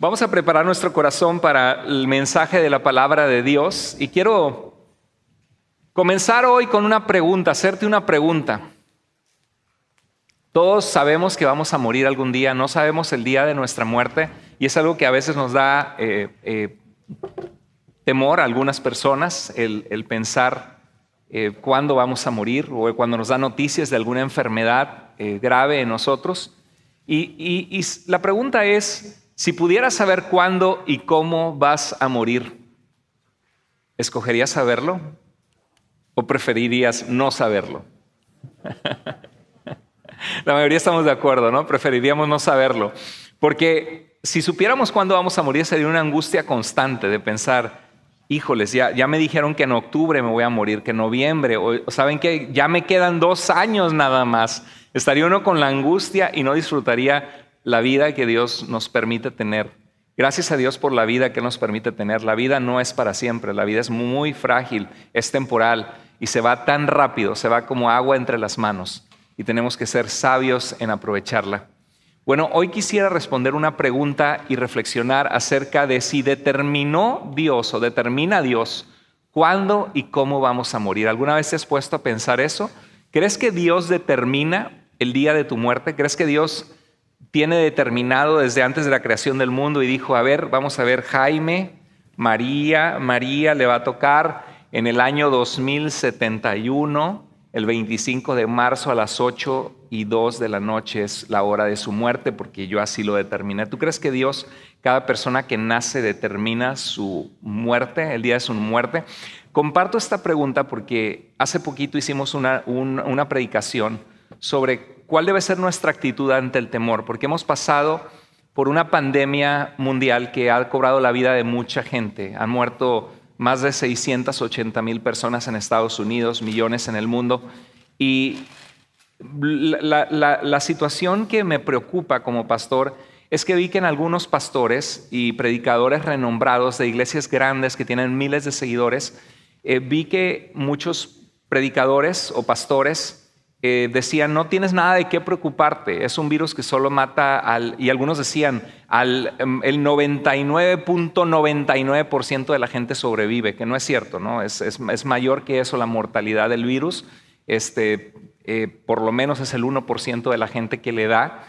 Vamos a preparar nuestro corazón para el mensaje de la palabra de Dios y quiero comenzar hoy con una pregunta, hacerte una pregunta. Todos sabemos que vamos a morir algún día, no sabemos el día de nuestra muerte y es algo que a veces nos da eh, eh, temor a algunas personas el, pensar eh, cuándo vamos a morir o cuando nos da noticias de alguna enfermedad grave en nosotros. y la pregunta es, si pudieras saber cuándo y cómo vas a morir, ¿escogerías saberlo o preferirías no saberlo? La mayoría estamos de acuerdo, ¿no? Preferiríamos no saberlo, porque si supiéramos cuándo vamos a morir sería una angustia constante de pensar, híjoles, ya, ya me dijeron que en octubre me voy a morir, que en noviembre, o saben que ya me quedan dos años nada más. Estaría uno con la angustia y no disfrutaría la vida que Dios nos permite tener. Gracias a Dios por la vida que nos permite tener. La vida no es para siempre, la vida es muy frágil, es temporal y se va tan rápido, se va como agua entre las manos y tenemos que ser sabios en aprovecharla. Bueno, hoy quisiera responder una pregunta y reflexionar acerca de si determinó Dios o determina Dios cuándo y cómo vamos a morir. ¿Alguna vez te has puesto a pensar eso? ¿Crees que Dios determina el día de tu muerte? ¿Crees que Dios tiene determinado desde antes de la creación del mundo y dijo, a ver, vamos a ver, Jaime, María, María le va a tocar en el año 2071, el 25 de marzo a las 8 y 2 de la noche es la hora de su muerte, porque yo así lo determiné. ¿Tú crees que Dios, cada persona que nace, determina su muerte, el día de su muerte? Comparto esta pregunta porque hace poquito hicimos una, una predicación sobre ¿Cuál debe ser nuestra actitud ante el temor? Porque hemos pasado por una pandemia mundial que ha cobrado la vida de mucha gente. Han muerto más de 680 mil personas en Estados Unidos, millones en el mundo. Y la, situación que me preocupa como pastor es que vi que en algunos pastores y predicadores renombrados de iglesias grandes que tienen miles de seguidores, eh, vi que muchos predicadores o pastores eh, decían, no tienes nada de qué preocuparte, es un virus que solo mata al, y algunos decían, al, em, el 99.99% de la gente sobrevive, que no es cierto, ¿no? Es, mayor que eso la mortalidad del virus, este, eh, por lo menos es el 1% de la gente que le da,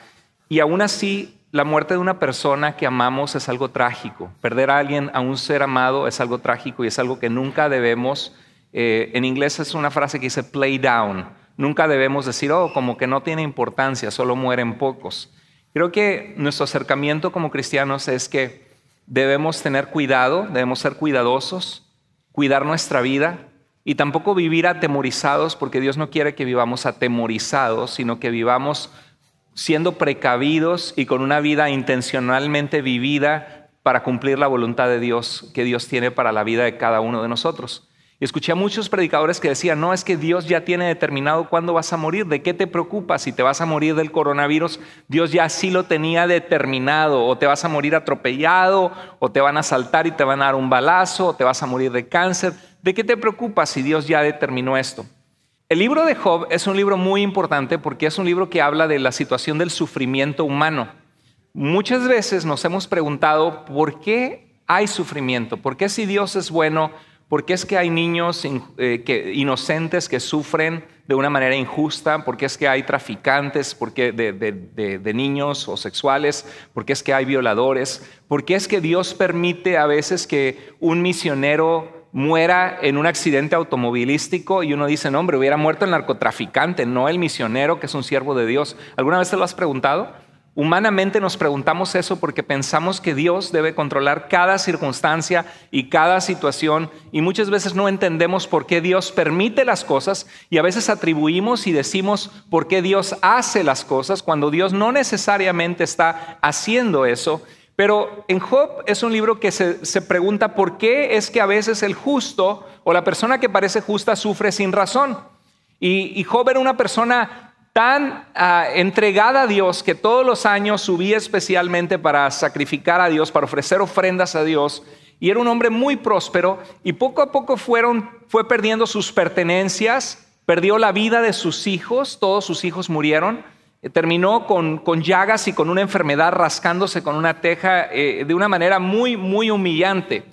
y aún así la muerte de una persona que amamos es algo trágico, perder a alguien, a un ser amado es algo trágico y es algo que nunca debemos, eh, en inglés es una frase que dice play down, Nunca debemos decir, oh, como que no tiene importancia, solo mueren pocos. Creo que nuestro acercamiento como cristianos es que debemos tener cuidado, debemos ser cuidadosos, cuidar nuestra vida y tampoco vivir atemorizados, porque Dios no quiere que vivamos atemorizados, sino que vivamos siendo precavidos y con una vida intencionalmente vivida para cumplir la voluntad de Dios que Dios tiene para la vida de cada uno de nosotros. Escuché a muchos predicadores que decían, no, es que Dios ya tiene determinado cuándo vas a morir, ¿de qué te preocupas? Si te vas a morir del coronavirus, Dios ya sí lo tenía determinado, o te vas a morir atropellado, o te van a saltar y te van a dar un balazo, o te vas a morir de cáncer. ¿De qué te preocupas si Dios ya determinó esto? El libro de Job es un libro muy importante porque es un libro que habla de la situación del sufrimiento humano. Muchas veces nos hemos preguntado, ¿por qué hay sufrimiento? ¿Por qué si Dios es bueno? ¿Por qué es que hay niños eh, inocentes que sufren de una manera injusta? ¿Por qué es que hay traficantes porque de, niños o sexuales? ¿Por qué es que hay violadores? ¿Por qué es que Dios permite a veces que un misionero muera en un accidente automovilístico y uno dice, no, hombre, hubiera muerto el narcotraficante, no el misionero que es un siervo de Dios? ¿Alguna vez te lo has preguntado? Humanamente nos preguntamos eso porque pensamos que Dios debe controlar cada circunstancia y cada situación y muchas veces no entendemos por qué Dios permite las cosas y a veces atribuimos y decimos por qué Dios hace las cosas cuando Dios no necesariamente está haciendo eso. Pero en Job es un libro que se, pregunta por qué es que a veces el justo o la persona que parece justa sufre sin razón. Y, y Job era una persona tan ah, entregada a Dios que todos los años subía especialmente para sacrificar a Dios, para ofrecer ofrendas a Dios. Y era un hombre muy próspero y poco a poco fueron, fue perdiendo sus pertenencias, perdió la vida de sus hijos, todos sus hijos murieron, eh, terminó con, con llagas y con una enfermedad rascándose con una teja eh, de una manera muy, muy humillante.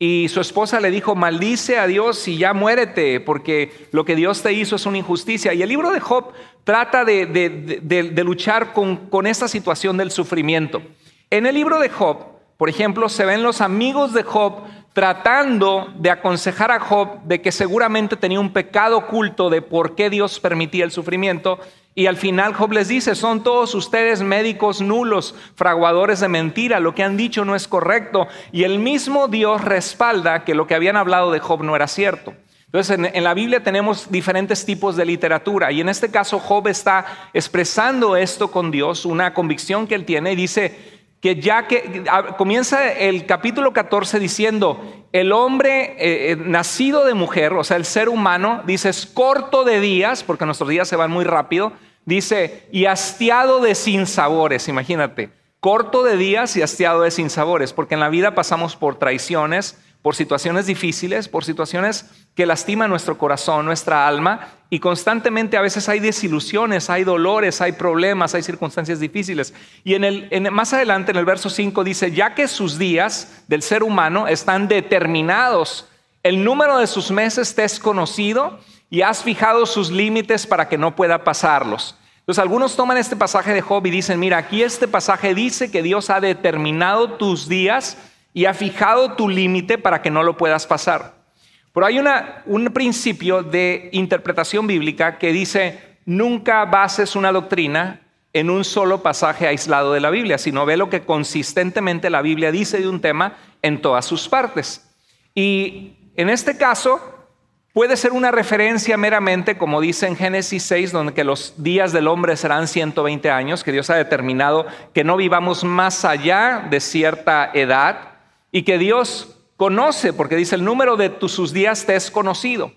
Y su esposa le dijo, maldice a Dios y ya muérete, porque lo que Dios te hizo es una injusticia. Y el libro de Job trata de, luchar con, con esta situación del sufrimiento. En el libro de Job, por ejemplo, se ven los amigos de Job tratando de aconsejar a Job de que seguramente tenía un pecado oculto de por qué Dios permitía el sufrimiento. Y al final Job les dice, son todos ustedes médicos nulos, fraguadores de mentira, lo que han dicho no es correcto. Y el mismo Dios respalda que lo que habían hablado de Job no era cierto. Entonces, en, la Biblia tenemos diferentes tipos de literatura y en este caso Job está expresando esto con Dios, una convicción que él tiene y dice, que ya que comienza el capítulo 14 diciendo, el hombre eh, eh, nacido de mujer, o sea, el ser humano, dice, es corto de días, porque nuestros días se van muy rápido, dice, y hastiado de sinsabores, imagínate, corto de días y hastiado de sinsabores, porque en la vida pasamos por traiciones, por situaciones difíciles, por situaciones que lastiman nuestro corazón, nuestra alma, y constantemente a veces hay desilusiones, hay dolores, hay problemas, hay circunstancias difíciles. Y en el, más adelante, en el verso 5, dice, ya que sus días del ser humano están determinados, el número de sus meses te es conocido y has fijado sus límites para que no pueda pasarlos. Entonces algunos toman este pasaje de Job y dicen, mira, aquí este pasaje dice que Dios ha determinado tus días y ha fijado tu límite para que no lo puedas pasar. Pero hay un principio de interpretación bíblica que dice, nunca bases una doctrina en un solo pasaje aislado de la Biblia, sino ve lo que consistentemente la Biblia dice de un tema en todas sus partes. Y en este caso, puede ser una referencia meramente, como dice en Génesis 6, donde que los días del hombre serán 120 años, que Dios ha determinado que no vivamos más allá de cierta edad, y que Dios conoce, porque dice, el número de tus, sus días te es conocido.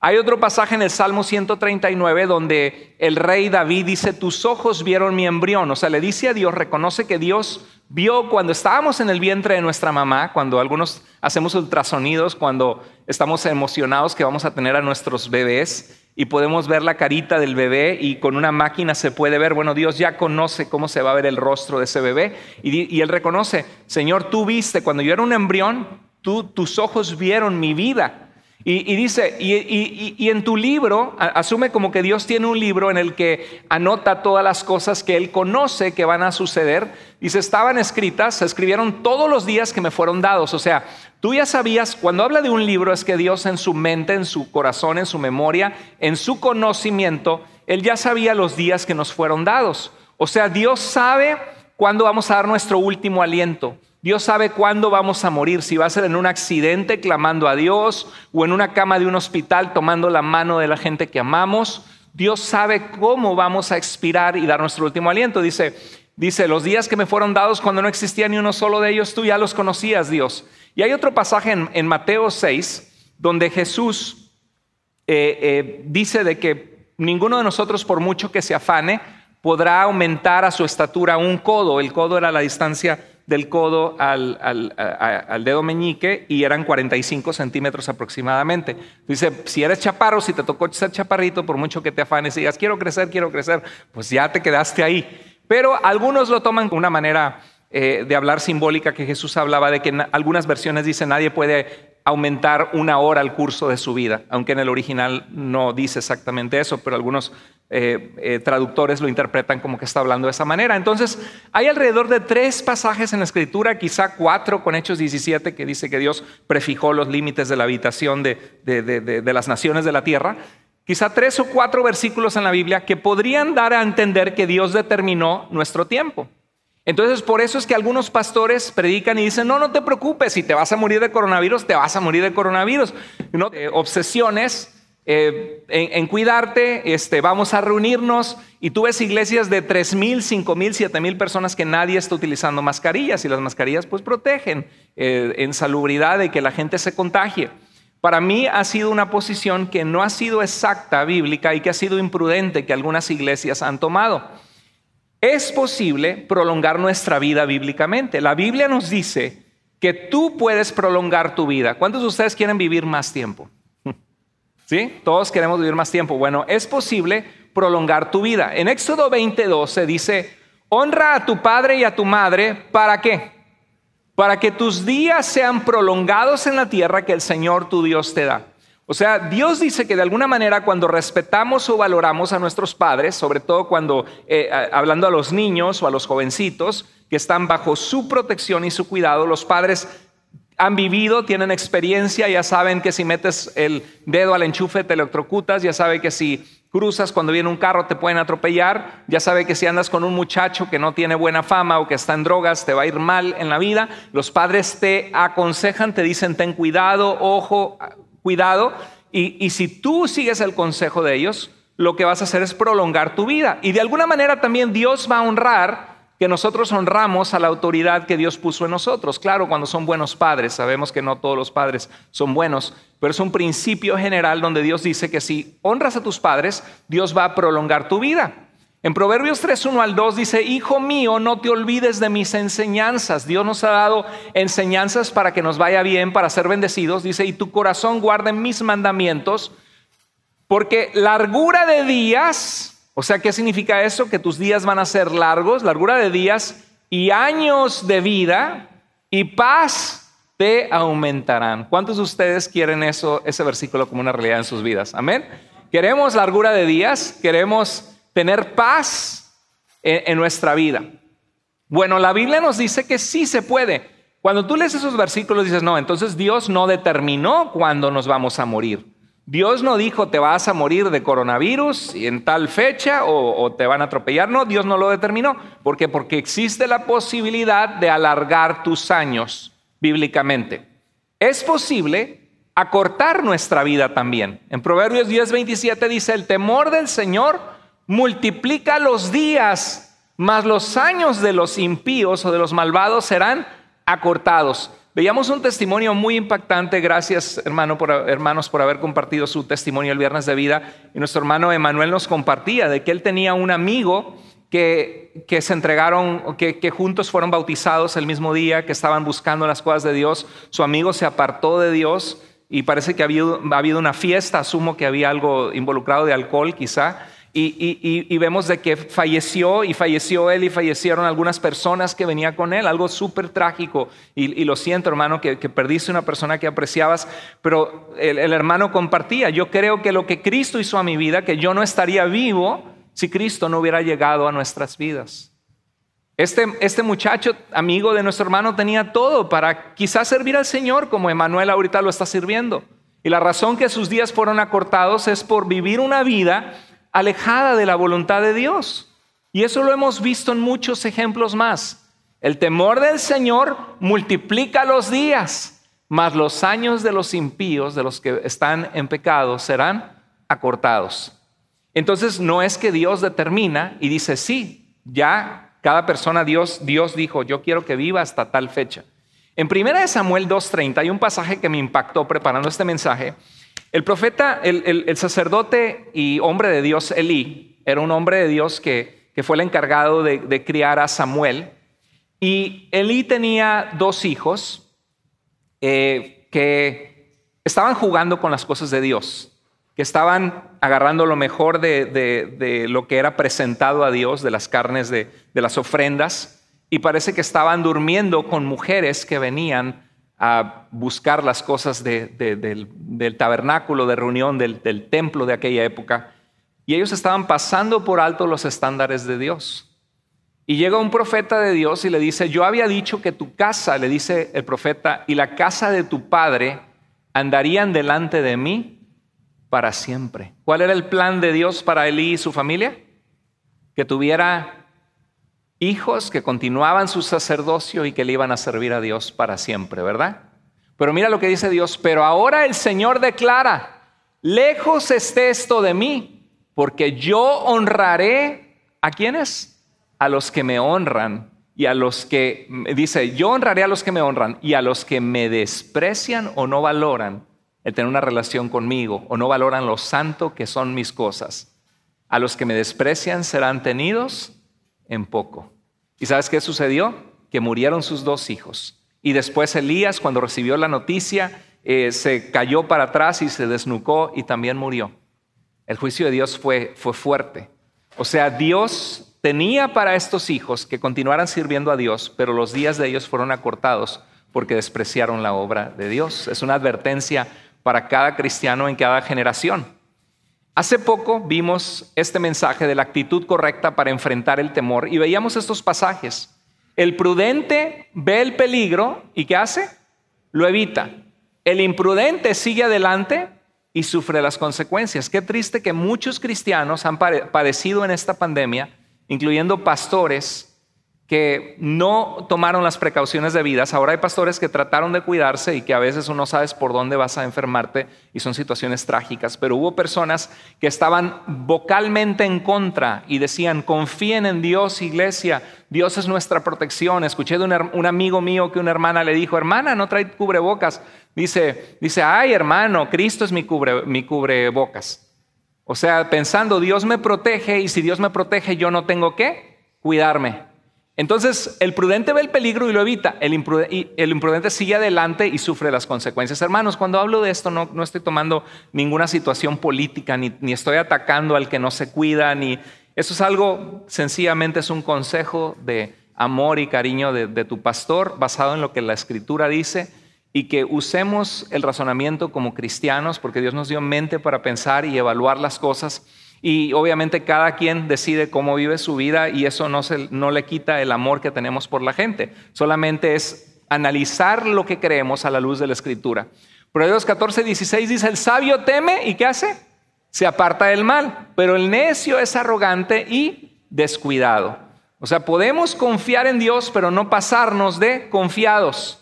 Hay otro pasaje en el Salmo 139 donde el rey David dice, tus ojos vieron mi embrión. O sea, le dice a Dios, reconoce que Dios vio cuando estábamos en el vientre de nuestra mamá, cuando algunos hacemos ultrasonidos, cuando estamos emocionados que vamos a tener a nuestros bebés y podemos ver la carita del bebé y con una máquina se puede ver, bueno, Dios ya conoce cómo se va a ver el rostro de ese bebé y, Él reconoce, Señor, tú viste, cuando yo era un embrión, tus ojos vieron mi vida. Y, dice, y, y, en tu libro, asume como que Dios tiene un libro en el que anota todas las cosas que Él conoce que van a suceder. y Dice, estaban escritas, se escribieron todos los días que me fueron dados. O sea, Tú ya sabías, cuando habla de un libro es que Dios en su mente, en su corazón, en su memoria, en su conocimiento, Él ya sabía los días que nos fueron dados. O sea, Dios sabe cuándo vamos a dar nuestro último aliento. Dios sabe cuándo vamos a morir, si va a ser en un accidente clamando a Dios o en una cama de un hospital tomando la mano de la gente que amamos. Dios sabe cómo vamos a expirar y dar nuestro último aliento. Dice, dice, los días que me fueron dados cuando no existía ni uno solo de ellos, tú ya los conocías, Dios. Y hay otro pasaje en, Mateo 6 donde Jesús eh, eh, dice de que ninguno de nosotros, por mucho que se afane, podrá aumentar a su estatura un codo. El codo era la distancia del codo al, dedo meñique y eran 45 centímetros aproximadamente. Dice, si eres chaparro, si te tocó ser chaparrito, por mucho que te afanes y digas, quiero crecer, quiero crecer, pues ya te quedaste ahí. Pero algunos lo toman de una manera eh, de hablar simbólica que Jesús hablaba de que en algunas versiones dice nadie puede aumentar una hora al curso de su vida, aunque en el original no dice exactamente eso, pero algunos eh, eh, traductores lo interpretan como que está hablando de esa manera. Entonces, hay alrededor de tres pasajes en la escritura, quizá cuatro con Hechos 17, que dice que Dios prefijó los límites de la habitación de las naciones de la tierra, quizá tres o cuatro versículos en la Biblia que podrían dar a entender que Dios determinó nuestro tiempo. Entonces, por eso es que algunos pastores predican y dicen, no, no te preocupes, si te vas a morir de coronavirus, te vas a morir de coronavirus. Eh, obsesiones eh, en, cuidarte, este, vamos a reunirnos. Y tú ves iglesias de 3.000, 5.000, 7.000 personas que nadie está utilizando mascarillas y las mascarillas pues protegen eh, en salubridad de que la gente se contagie. Para mí ha sido una posición que no ha sido exacta bíblica y que ha sido imprudente que algunas iglesias han tomado es posible prolongar nuestra vida bíblicamente. La Biblia nos dice que tú puedes prolongar tu vida. ¿Cuántos de ustedes quieren vivir más tiempo? ¿Sí? Todos queremos vivir más tiempo. Bueno, es posible prolongar tu vida. En Éxodo 20:12 dice, honra a tu padre y a tu madre, ¿para qué? Para que tus días sean prolongados en la tierra que el Señor tu Dios te da. O sea, Dios dice que de alguna manera cuando respetamos o valoramos a nuestros padres, sobre todo cuando, eh, hablando a los niños o a los jovencitos que están bajo su protección y su cuidado, los padres han vivido, tienen experiencia, ya saben que si metes el dedo al enchufe te electrocutas, ya saben que si cruzas cuando viene un carro te pueden atropellar, ya sabe que si andas con un muchacho que no tiene buena fama o que está en drogas te va a ir mal en la vida, los padres te aconsejan, te dicen ten cuidado, ojo, cuidado. Y, si tú sigues el consejo de ellos, lo que vas a hacer es prolongar tu vida. Y de alguna manera también Dios va a honrar que nosotros honramos a la autoridad que Dios puso en nosotros. Claro, cuando son buenos padres, sabemos que no todos los padres son buenos, pero es un principio general donde Dios dice que si honras a tus padres, Dios va a prolongar tu vida. En Proverbios 3, 1 al 2 dice, Hijo mío, no te olvides de mis enseñanzas. Dios nos ha dado enseñanzas para que nos vaya bien, para ser bendecidos. Dice, y tu corazón guarde mis mandamientos, porque largura de días, o sea, ¿qué significa eso? Que tus días van a ser largos, largura de días y años de vida y paz te aumentarán. ¿Cuántos de ustedes quieren eso, ese versículo como una realidad en sus vidas? Amén. Queremos largura de días, queremos tener paz en, nuestra vida. Bueno, la Biblia nos dice que sí se puede. Cuando tú lees esos versículos dices, no, entonces Dios no determinó cuándo nos vamos a morir. Dios no dijo, te vas a morir de coronavirus y en tal fecha o, o, te van a atropellar. No, Dios no lo determinó. ¿Por qué? Porque existe la posibilidad de alargar tus años bíblicamente. Es posible acortar nuestra vida también. En Proverbios 10, 27 dice, el temor del Señor multiplica los días, mas los años de los impíos o de los malvados serán acortados. Veíamos un testimonio muy impactante, gracias hermano por, hermanos por haber compartido su testimonio el viernes de vida. Y nuestro hermano Emanuel nos compartía de que él tenía un amigo que, se entregaron, que, juntos fueron bautizados el mismo día, que estaban buscando las cosas de Dios. Su amigo se apartó de Dios y parece que ha habido una fiesta, asumo que había algo involucrado de alcohol quizá. Y, vemos de que falleció y falleció él y fallecieron algunas personas que venía con él, algo súper trágico. Y, lo siento, hermano, que, que, perdiste una persona que apreciabas, pero el, hermano compartía, yo creo que lo que Cristo hizo a mi vida, que yo no estaría vivo si Cristo no hubiera llegado a nuestras vidas. Este, este muchacho, amigo de nuestro hermano, tenía todo para quizás servir al Señor como Emanuel ahorita lo está sirviendo. Y la razón que sus días fueron acortados es por vivir una vida alejada de la voluntad de Dios. Y eso lo hemos visto en muchos ejemplos más. El temor del Señor multiplica los días, mas los años de los impíos, de los que están en pecado, serán acortados. Entonces no es que Dios determina y dice, sí, ya cada persona Dios, Dios dijo, yo quiero que viva hasta tal fecha. En 1 Samuel 2.30 hay un pasaje que me impactó preparando este mensaje el profeta, el, sacerdote y hombre de Dios Elí, era un hombre de Dios que, fue el encargado de, criar a Samuel. Y Elí tenía dos hijos eh, que estaban jugando con las cosas de Dios, que estaban agarrando lo mejor de, lo que era presentado a Dios, de las carnes, de, de, las ofrendas, y parece que estaban durmiendo con mujeres que venían a buscar las cosas del, tabernáculo de reunión, del, templo de aquella época, y ellos estaban pasando por alto los estándares de Dios. Y llega un profeta de Dios y le dice, yo había dicho que tu casa, le dice el profeta, y la casa de tu padre andarían delante de mí para siempre. ¿Cuál era el plan de Dios para Elí y su familia? Que tuviera hijos que continuaban su sacerdocio y que le iban a servir a Dios para siempre, ¿verdad? Pero mira lo que dice Dios, pero ahora el Señor declara, lejos esté esto de mí, porque yo honraré a quienes? A los que me honran y a los que, dice, yo honraré a los que me honran y a los que me desprecian o no valoran el tener una relación conmigo o no valoran lo santo que son mis cosas. A los que me desprecian serán tenidos en poco. ¿Y sabes qué sucedió? Que murieron sus dos hijos. Y después Elías, cuando recibió la noticia, eh, se cayó para atrás y se desnucó y también murió. El juicio de Dios fue, fue fuerte. O sea, Dios tenía para estos hijos que continuaran sirviendo a Dios, pero los días de ellos fueron acortados porque despreciaron la obra de Dios. Es una advertencia para cada cristiano en cada generación. Hace poco vimos este mensaje de la actitud correcta para enfrentar el temor y veíamos estos pasajes. El prudente ve el peligro y ¿qué hace? Lo evita. El imprudente sigue adelante y sufre las consecuencias. Qué triste que muchos cristianos han padecido en esta pandemia, incluyendo pastores que no tomaron las precauciones debidas. Ahora hay pastores que trataron de cuidarse y que a veces uno sabes por dónde vas a enfermarte y son situaciones trágicas, pero hubo personas que estaban vocalmente en contra y decían, confíen en Dios, iglesia, Dios es nuestra protección. Escuché de un, amigo mío que una hermana le dijo, hermana, no trae cubrebocas. Dice, dice, ay hermano, Cristo es mi, mi cubrebocas. O sea, pensando, Dios me protege y si Dios me protege, yo no tengo que cuidarme. Entonces, el prudente ve el peligro y lo evita, el imprudente, sigue adelante y sufre las consecuencias. Hermanos, cuando hablo de esto no, estoy tomando ninguna situación política, ni, estoy atacando al que no se cuida, ni... Eso es algo, sencillamente es un consejo de amor y cariño de tu pastor basado en lo que la escritura dice y que usemos el razonamiento como cristianos, porque Dios nos dio mente para pensar y evaluar las cosas y obviamente cada quien decide cómo vive su vida y eso no, se, no le quita el amor que tenemos por la gente. Solamente es analizar lo que creemos a la luz de la escritura. Proverbios 14, 16 dice, el sabio teme y ¿qué hace? Se aparta del mal, pero el necio es arrogante y descuidado. O sea, podemos confiar en Dios, pero no pasarnos de confiados.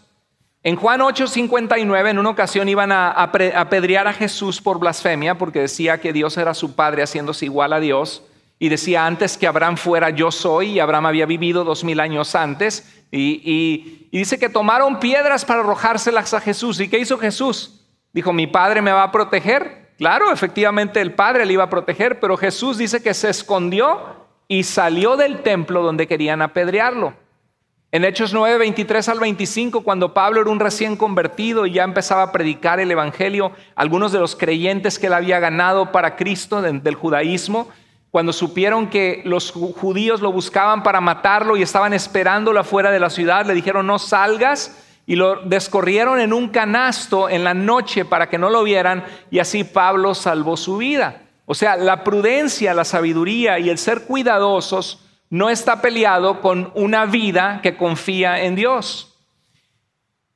En Juan 8:59, en una ocasión iban a apedrear a Jesús por blasfemia porque decía que Dios era su Padre haciéndose igual a Dios. Y decía, antes que Abraham fuera yo soy, y Abraham había vivido dos mil años antes. Y, y dice que tomaron piedras para arrojárselas a Jesús. ¿Y qué hizo Jesús? Dijo, mi Padre me va a proteger. Claro, efectivamente el Padre le iba a proteger, pero Jesús dice que se escondió y salió del templo donde querían apedrearlo. En Hechos 9, 23 al 25, cuando Pablo era un recién convertido y ya empezaba a predicar el Evangelio, algunos de los creyentes que él había ganado para Cristo del judaísmo, cuando supieron que los judíos lo buscaban para matarlo y estaban esperándolo afuera de la ciudad, le dijeron, no salgas, y lo descorrieron en un canasto en la noche para que no lo vieran, y así Pablo salvó su vida. O sea, la prudencia, la sabiduría y el ser cuidadosos no está peleado con una vida que confía en Dios.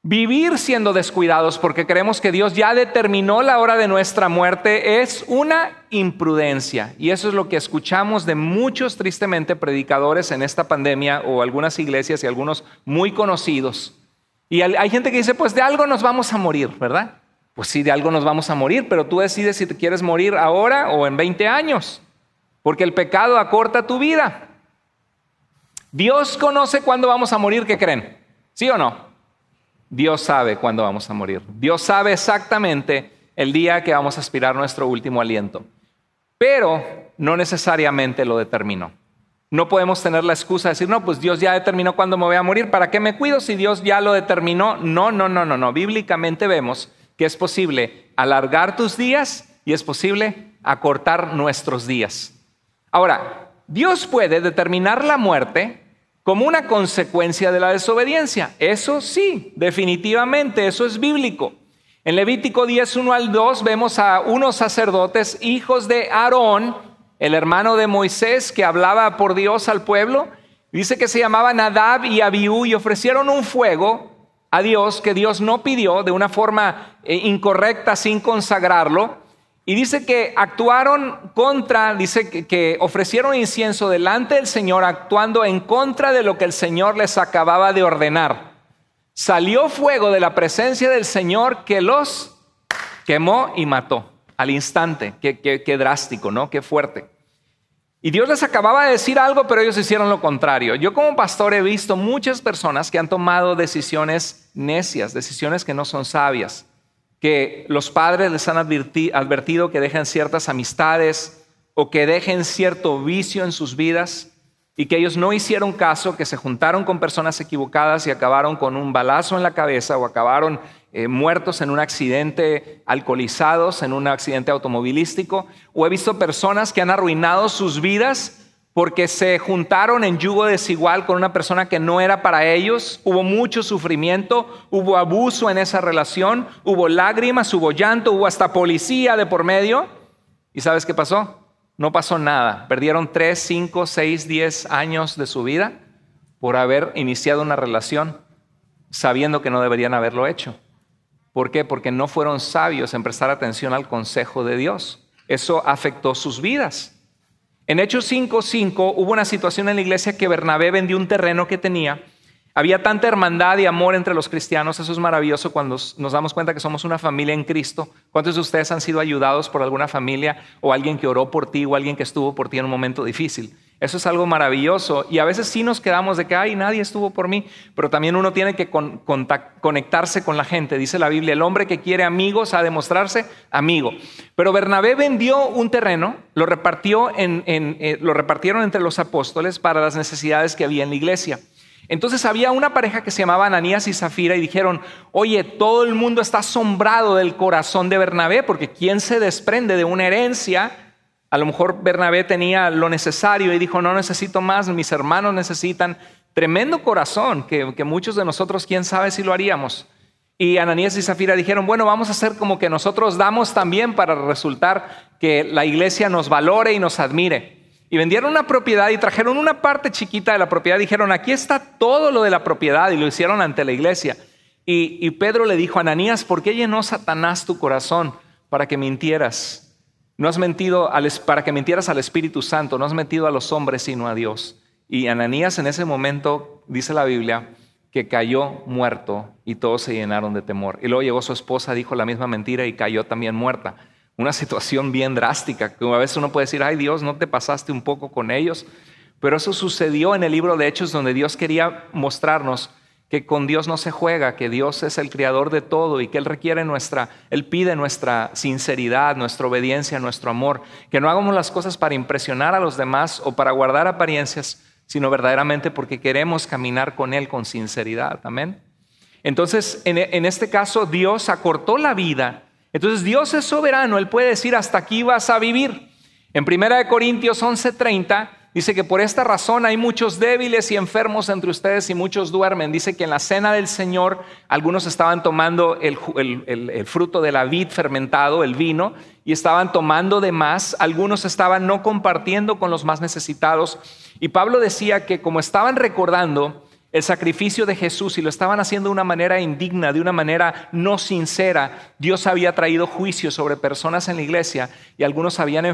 Vivir siendo descuidados porque creemos que Dios ya determinó la hora de nuestra muerte es una imprudencia. Y eso es lo que escuchamos de muchos tristemente predicadores en esta pandemia o algunas iglesias y algunos muy conocidos. Y hay gente que dice, pues de algo nos vamos a morir, ¿verdad? Pues sí, de algo nos vamos a morir, pero tú decides si te quieres morir ahora o en 20 años, porque el pecado acorta tu vida. Dios conoce cuándo vamos a morir, ¿qué creen? ¿Sí o no? Dios sabe cuándo vamos a morir. Dios sabe exactamente el día que vamos a aspirar nuestro último aliento. Pero no necesariamente lo determinó. No podemos tener la excusa de decir, no, pues Dios ya determinó cuándo me voy a morir, ¿para qué me cuido si Dios ya lo determinó? No, no, no, no, no. Bíblicamente vemos que es posible alargar tus días y es posible acortar nuestros días. Ahora, Dios puede determinar la muerte como una consecuencia de la desobediencia. Eso sí, definitivamente, eso es bíblico. En Levítico 10, 1 al 2 vemos a unos sacerdotes, hijos de Aarón, el hermano de Moisés, que hablaba por Dios al pueblo. Dice que se llamaban Nadab y Abiú y ofrecieron un fuego a Dios que Dios no pidió de una forma eh, incorrecta sin consagrarlo. Y dice que actuaron contra, dice que, ofrecieron incienso delante del Señor, actuando en contra de lo que el Señor les acababa de ordenar. Salió fuego de la presencia del Señor que los quemó y mató al instante. Qué, qué drástico, ¿no? Qué fuerte. Y Dios les acababa de decir algo, pero ellos hicieron lo contrario. Yo como pastor he visto muchas personas que han tomado decisiones necias, decisiones que no son sabias que los padres les han advertido que dejen ciertas amistades o que dejen cierto vicio en sus vidas y que ellos no hicieron caso, que se juntaron con personas equivocadas y acabaron con un balazo en la cabeza o acabaron eh, muertos en un accidente, alcoholizados en un accidente automovilístico, o he visto personas que han arruinado sus vidas porque se juntaron en yugo desigual con una persona que no era para ellos, hubo mucho sufrimiento, hubo abuso en esa relación, hubo lágrimas, hubo llanto, hubo hasta policía de por medio. ¿Y sabes qué pasó? No pasó nada. Perdieron 3, 5, 6, 10 años de su vida por haber iniciado una relación sabiendo que no deberían haberlo hecho. ¿Por qué? Porque no fueron sabios en prestar atención al consejo de Dios. Eso afectó sus vidas. En Hechos 5:5 hubo una situación en la iglesia que Bernabé vendió un terreno que tenía había tanta hermandad y amor entre los cristianos, eso es maravilloso cuando nos damos cuenta que somos una familia en Cristo. ¿Cuántos de ustedes han sido ayudados por alguna familia o alguien que oró por ti o alguien que estuvo por ti en un momento difícil? Eso es algo maravilloso y a veces sí nos quedamos de que, ay, nadie estuvo por mí, pero también uno tiene que conectarse con la gente, dice la Biblia, el hombre que quiere amigos ha de mostrarse amigo. Pero Bernabé vendió un terreno, lo, repartió en, eh, lo repartieron entre los apóstoles para las necesidades que había en la iglesia. Entonces había una pareja que se llamaba Ananías y Zafira y dijeron, oye, todo el mundo está asombrado del corazón de Bernabé, porque quien se desprende de una herencia? A lo mejor Bernabé tenía lo necesario y dijo, no necesito más, mis hermanos necesitan. Tremendo corazón, que, que muchos de nosotros, quién sabe si lo haríamos. Y Ananías y Zafira dijeron, bueno, vamos a hacer como que nosotros damos también para resultar que la iglesia nos valore y nos admire. Y vendieron una propiedad y trajeron una parte chiquita de la propiedad. Dijeron, aquí está todo lo de la propiedad y lo hicieron ante la iglesia. Y, Pedro le dijo, Ananías, ¿por qué llenó Satanás tu corazón para que mintieras? No has mentido para que mintieras al Espíritu Santo, no has mentido a los hombres sino a Dios. Y Ananías en ese momento, dice la Biblia, que cayó muerto y todos se llenaron de temor. Y luego llegó su esposa, dijo la misma mentira y cayó también muerta una situación bien drástica, como a veces uno puede decir, ay Dios, no te pasaste un poco con ellos, pero eso sucedió en el libro de Hechos donde Dios quería mostrarnos que con Dios no se juega, que Dios es el creador de todo y que Él requiere nuestra, Él pide nuestra sinceridad, nuestra obediencia, nuestro amor, que no hagamos las cosas para impresionar a los demás o para guardar apariencias, sino verdaderamente porque queremos caminar con Él con sinceridad. Amén. Entonces, en, en este caso, Dios acortó la vida entonces Dios es soberano, Él puede decir hasta aquí vas a vivir. En 1 Corintios 11:30 dice que por esta razón hay muchos débiles y enfermos entre ustedes y muchos duermen. Dice que en la cena del Señor algunos estaban tomando el, fruto de la vid fermentado, el vino, y estaban tomando de más. Algunos estaban no compartiendo con los más necesitados. Y Pablo decía que como estaban recordando el sacrificio de Jesús y lo estaban haciendo de una manera indigna, de una manera no sincera, Dios había traído juicio sobre personas en la iglesia y algunos habían,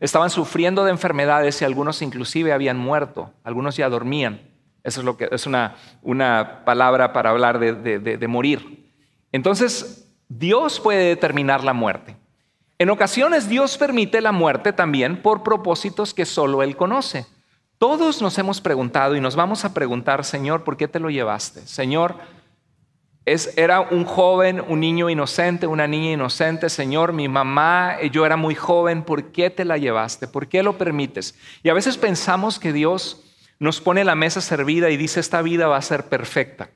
estaban sufriendo de enfermedades y algunos inclusive habían muerto, algunos ya dormían. Eso es, lo que, es una, palabra para hablar de, de morir. Entonces, Dios puede determinar la muerte. En ocasiones Dios permite la muerte también por propósitos que solo Él conoce. Todos nos hemos preguntado y nos vamos a preguntar, Señor, ¿por qué te lo llevaste? Señor, era un joven, un niño inocente, una niña inocente, Señor, mi mamá, yo era muy joven, ¿por qué te la llevaste? ¿Por qué lo permites? Y a veces pensamos que Dios nos pone la mesa servida y dice, esta vida va a ser perfecta.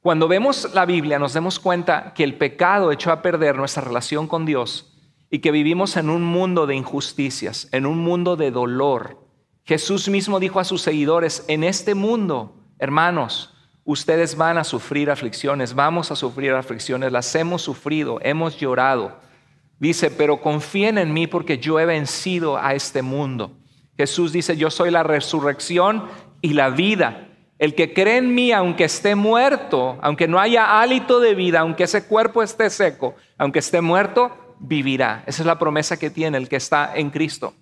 Cuando vemos la Biblia nos damos cuenta que el pecado echó a perder nuestra relación con Dios y que vivimos en un mundo de injusticias, en un mundo de dolor, Jesús mismo dijo a sus seguidores, en este mundo, hermanos, ustedes van a sufrir aflicciones, vamos a sufrir aflicciones, las hemos sufrido, hemos llorado. Dice, pero confíen en mí porque yo he vencido a este mundo. Jesús dice, yo soy la resurrección y la vida. El que cree en mí, aunque esté muerto, aunque no haya hálito de vida, aunque ese cuerpo esté seco, aunque esté muerto, vivirá. Esa es la promesa que tiene el que está en Cristo.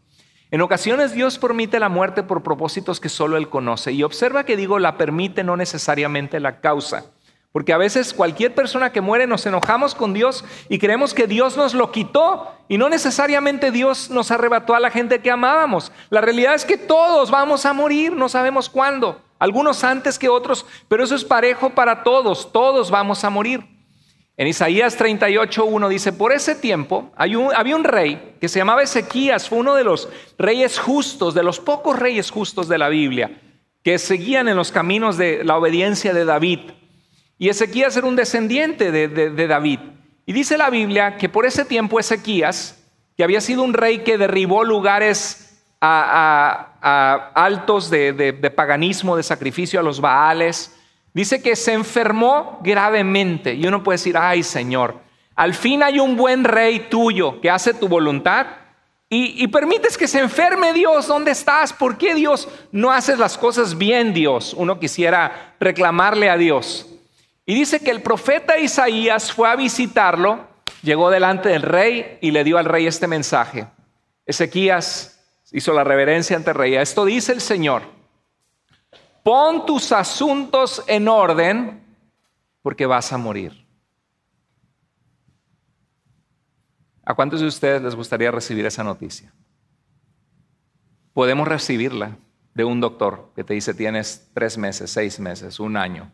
En ocasiones Dios permite la muerte por propósitos que solo Él conoce. Y observa que digo la permite, no necesariamente la causa. Porque a veces cualquier persona que muere nos enojamos con Dios y creemos que Dios nos lo quitó y no necesariamente Dios nos arrebató a la gente que amábamos. La realidad es que todos vamos a morir, no sabemos cuándo, algunos antes que otros, pero eso es parejo para todos, todos vamos a morir. En Isaías 38.1 dice, por ese tiempo había un rey que se llamaba Ezequías, fue uno de los reyes justos, de los pocos reyes justos de la Biblia, que seguían en los caminos de la obediencia de David. Y Ezequías era un descendiente de, David. Y dice la Biblia que por ese tiempo Ezequías, que había sido un rey que derribó lugares altos de, paganismo, de sacrificio a los baales, Dice que se enfermó gravemente y uno puede decir, ay Señor, al fin hay un buen rey tuyo que hace tu voluntad y, permites que se enferme Dios. ¿Dónde estás? ¿Por qué Dios no haces las cosas bien Dios? Uno quisiera reclamarle a Dios. Y dice que el profeta Isaías fue a visitarlo, llegó delante del rey y le dio al rey este mensaje. Ezequías hizo la reverencia ante el rey. Esto dice el Señor pon tus asuntos en orden porque vas a morir. ¿A cuántos de ustedes les gustaría recibir esa noticia? Podemos recibirla de un doctor que te dice tienes tres meses, seis meses, un año.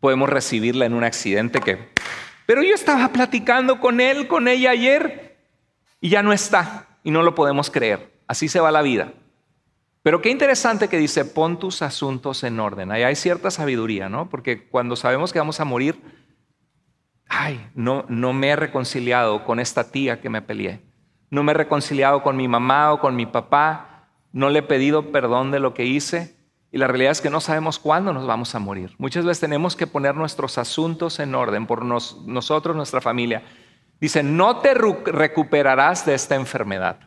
Podemos recibirla en un accidente que... Pero yo estaba platicando con él, con ella ayer, y ya no está, y no lo podemos creer. Así se va la vida. Pero qué interesante que dice, pon tus asuntos en orden. Ahí hay cierta sabiduría, ¿no? Porque cuando sabemos que vamos a morir, ay, no, no me he reconciliado con esta tía que me peleé. No me he reconciliado con mi mamá o con mi papá. No le he pedido perdón de lo que hice. Y la realidad es que no sabemos cuándo nos vamos a morir. Muchas veces tenemos que poner nuestros asuntos en orden por nosotros, nuestra familia. Dice, no te recuperarás de esta enfermedad.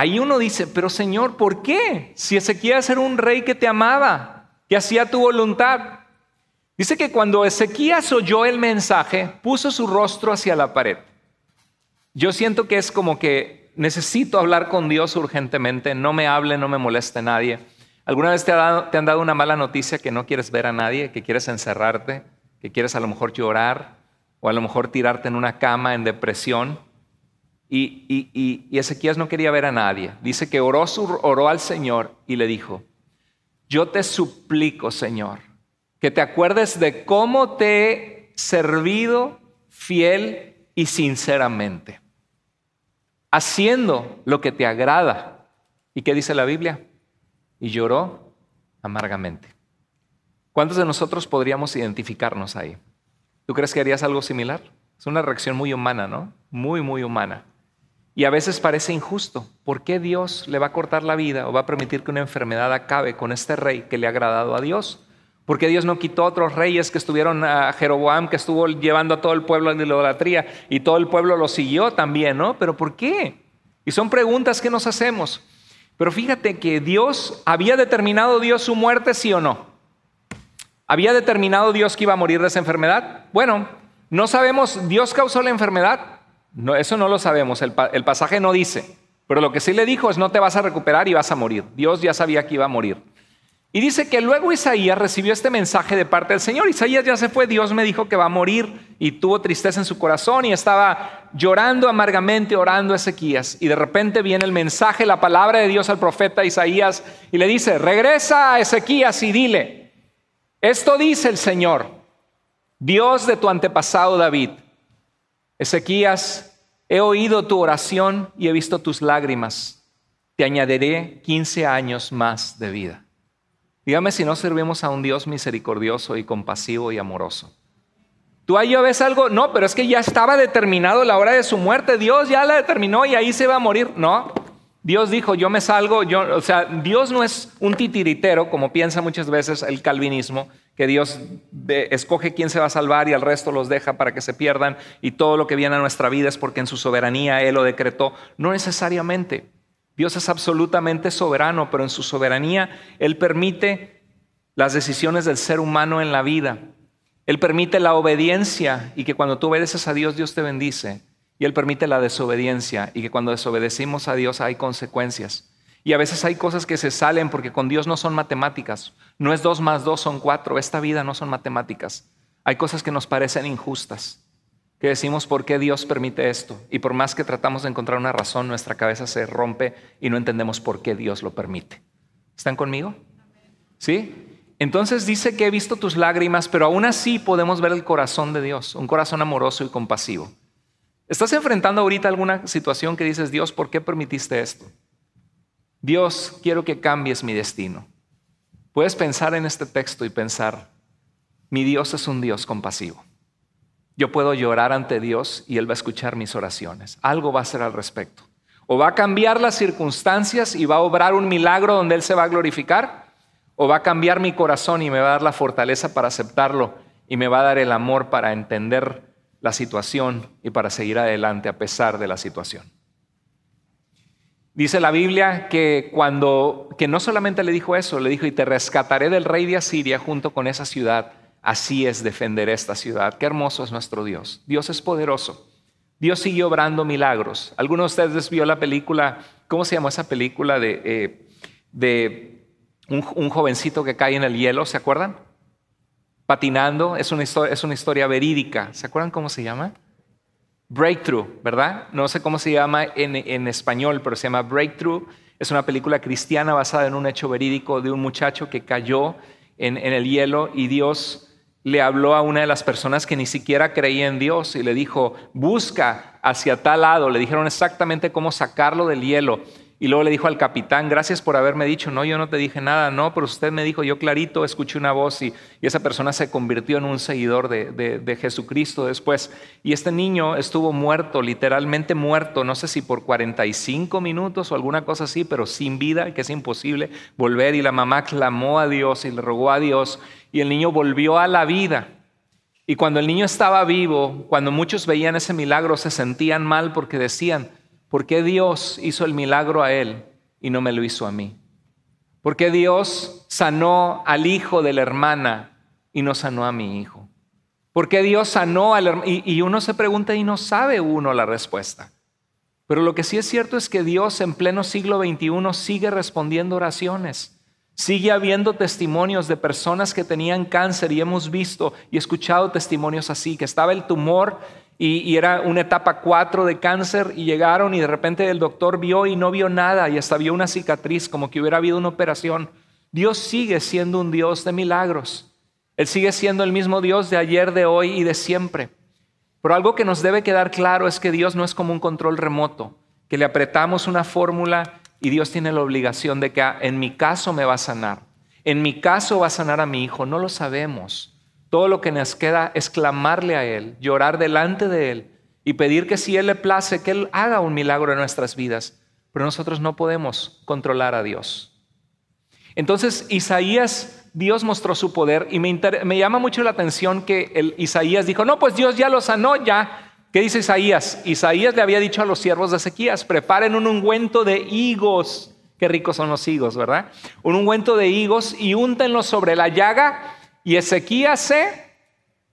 Ahí uno dice, pero Señor, ¿por qué? Si Ezequías era un rey que te amaba, que hacía tu voluntad. Dice que cuando Ezequías oyó el mensaje, puso su rostro hacia la pared. Yo siento que es como que necesito hablar con Dios urgentemente, no me hable, no me moleste nadie. ¿Alguna vez te, te han dado una mala noticia que no quieres ver a nadie, que quieres encerrarte, que quieres a lo mejor llorar o a lo mejor tirarte en una cama en depresión? Y, y, Ezequías no quería ver a nadie. Dice que oró, oró al Señor y le dijo, yo te suplico, Señor, que te acuerdes de cómo te he servido fiel y sinceramente, haciendo lo que te agrada. ¿Y qué dice la Biblia? Y lloró amargamente. ¿Cuántos de nosotros podríamos identificarnos ahí? ¿Tú crees que harías algo similar? Es una reacción muy humana, ¿no? Muy, muy humana. Y a veces parece injusto. ¿Por qué Dios le va a cortar la vida o va a permitir que una enfermedad acabe con este rey que le ha agradado a Dios? ¿Por qué Dios no quitó a otros reyes que estuvieron a Jeroboam, que estuvo llevando a todo el pueblo a la idolatría y todo el pueblo lo siguió también, ¿no? ¿Pero por qué? Y son preguntas que nos hacemos. Pero fíjate que Dios, ¿había determinado Dios su muerte, sí o no? ¿Había determinado Dios que iba a morir de esa enfermedad? Bueno, no sabemos, ¿Dios causó la enfermedad? eso no lo sabemos, el, el pasaje no dice. Pero lo que sí le dijo es no te vas a recuperar y vas a morir. Dios ya sabía que iba a morir. Y dice que luego Isaías recibió este mensaje de parte del Señor. Isaías ya se fue, Dios me dijo que va a morir y tuvo tristeza en su corazón y estaba llorando amargamente, orando a Ezequías. Y de repente viene el mensaje, la palabra de Dios al profeta Isaías y le dice, regresa a Ezequías y dile, esto dice el Señor, Dios de tu antepasado David Ezequías, he oído tu oración y he visto tus lágrimas. Te añadiré 15 años más de vida. Dígame si no servimos a un Dios misericordioso y compasivo y amoroso. Tú ahí ves algo, no, pero es que ya estaba determinado la hora de su muerte, Dios ya la determinó y ahí se va a morir. No, Dios dijo, yo me salgo, yo, o sea, Dios no es un titiritero, como piensa muchas veces el calvinismo, que Dios escoge quién se va a salvar y al resto los deja para que se pierdan y todo lo que viene a nuestra vida es porque en su soberanía Él lo decretó. No necesariamente. Dios es absolutamente soberano, pero en su soberanía Él permite las decisiones del ser humano en la vida. Él permite la obediencia y que cuando tú obedeces a Dios, Dios te bendice. Y Él permite la desobediencia y que cuando desobedecimos a Dios hay consecuencias. Y a veces hay cosas que se salen porque con Dios no son matemáticas. No es dos más dos, son cuatro. Esta vida no son matemáticas. Hay cosas que nos parecen injustas, que decimos por qué Dios permite esto. Y por más que tratamos de encontrar una razón, nuestra cabeza se rompe y no entendemos por qué Dios lo permite. ¿Están conmigo? ¿Sí? Entonces dice que he visto tus lágrimas, pero aún así podemos ver el corazón de Dios, un corazón amoroso y compasivo. ¿Estás enfrentando ahorita alguna situación que dices, Dios, ¿por qué permitiste esto? Dios, quiero que cambies mi destino. Puedes pensar en este texto y pensar, mi Dios es un Dios compasivo. Yo puedo llorar ante Dios y Él va a escuchar mis oraciones. Algo va a hacer al respecto. O va a cambiar las circunstancias y va a obrar un milagro donde Él se va a glorificar. O va a cambiar mi corazón y me va a dar la fortaleza para aceptarlo y me va a dar el amor para entender la situación y para seguir adelante a pesar de la situación. Dice la Biblia que cuando que no solamente le dijo eso, le dijo y te rescataré del rey de Asiria junto con esa ciudad. Así es defender esta ciudad. Qué hermoso es nuestro Dios. Dios es poderoso. Dios sigue obrando milagros. algunos de ustedes vio la película, ¿cómo se llamó esa película de, eh, de un jovencito que cae en el hielo? ¿Se acuerdan? patinando, es una, historia, es una historia verídica. ¿Se acuerdan cómo se llama? Breakthrough, ¿verdad? No sé cómo se llama en, español, pero se llama Breakthrough. Es una película cristiana basada en un hecho verídico de un muchacho que cayó en, en, el hielo y Dios le habló a una de las personas que ni siquiera creía en Dios y le dijo, busca hacia tal lado. Le dijeron exactamente cómo sacarlo del hielo. Y luego le dijo al capitán, gracias por haberme dicho, no, yo no te dije nada, no, pero usted me dijo, yo clarito escuché una voz y, esa persona se convirtió en un seguidor de, de, Jesucristo después. Y este niño estuvo muerto, literalmente muerto, no sé si por 45 minutos o alguna cosa así, pero sin vida, que es imposible volver. Y la mamá clamó a Dios y le rogó a Dios y el niño volvió a la vida. Y cuando el niño estaba vivo, cuando muchos veían ese milagro, se sentían mal porque decían, ¿Por qué Dios hizo el milagro a él y no me lo hizo a mí? ¿Por qué Dios sanó al hijo de la hermana y no sanó a mi hijo? ¿Por qué Dios sanó al hermano? Y, y uno se pregunta y no sabe uno la respuesta. Pero lo que sí es cierto es que Dios en pleno siglo XXI sigue respondiendo oraciones. Sigue habiendo testimonios de personas que tenían cáncer y hemos visto y escuchado testimonios así, que estaba el tumor y, era una etapa 4 de cáncer y llegaron y de repente el doctor vio y no vio nada y hasta vio una cicatriz, como que hubiera habido una operación. Dios sigue siendo un Dios de milagros. Él sigue siendo el mismo Dios de ayer, de hoy y de siempre. Pero algo que nos debe quedar claro es que Dios no es como un control remoto, que le apretamos una fórmula y Dios tiene la obligación de que ah, en mi caso me va a sanar. En mi caso va a sanar a mi hijo, no lo sabemos. Todo lo que nos queda es clamarle a Él, llorar delante de Él y pedir que si Él le place, que Él haga un milagro en nuestras vidas. Pero nosotros no podemos controlar a Dios. Entonces, Isaías, Dios mostró su poder y me, llama mucho la atención que el Isaías dijo, no, pues Dios ya lo sanó, ya. ¿Qué dice Isaías? Isaías le había dicho a los siervos de Ezequías, preparen un ungüento de higos. Qué ricos son los higos, ¿verdad? Un ungüento de higos y úntenlos sobre la llaga y Ezequías se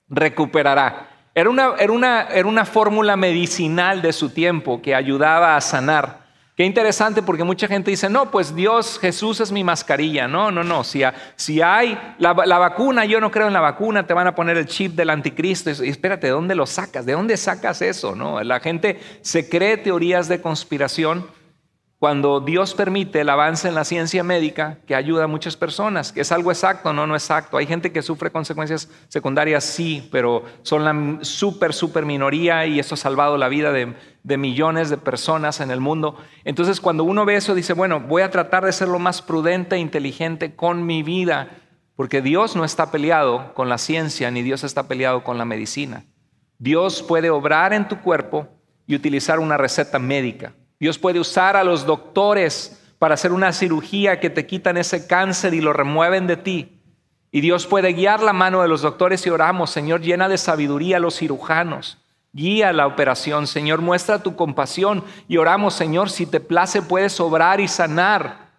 recuperará. Era una, era una, fórmula medicinal de su tiempo que ayudaba a sanar. Qué interesante porque mucha gente dice, no, pues Dios, Jesús es mi mascarilla. No, no, no. Si, si hay la, vacuna, yo no creo en la vacuna, te van a poner el chip del anticristo. Y espérate, ¿de dónde lo sacas? ¿De dónde sacas eso? No, la gente se cree teorías de conspiración cuando Dios permite el avance en la ciencia médica, que ayuda a muchas personas, que es algo exacto, no, no exacto. Hay gente que sufre consecuencias secundarias, sí, pero son la super súper minoría y eso ha salvado la vida de millones de personas en el mundo. Entonces, cuando uno ve eso, dice, bueno, voy a tratar de ser lo más prudente e inteligente con mi vida, porque Dios no está peleado con la ciencia, ni Dios está peleado con la medicina. Dios puede obrar en tu cuerpo y utilizar una receta médica. Dios puede usar a los doctores para hacer una cirugía que te quitan ese cáncer y lo remueven de ti. Y Dios puede guiar la mano de los doctores y oramos, Señor, llena de sabiduría a los cirujanos. Guía la operación, Señor, muestra tu compasión y oramos, Señor, si te place puedes obrar y sanar.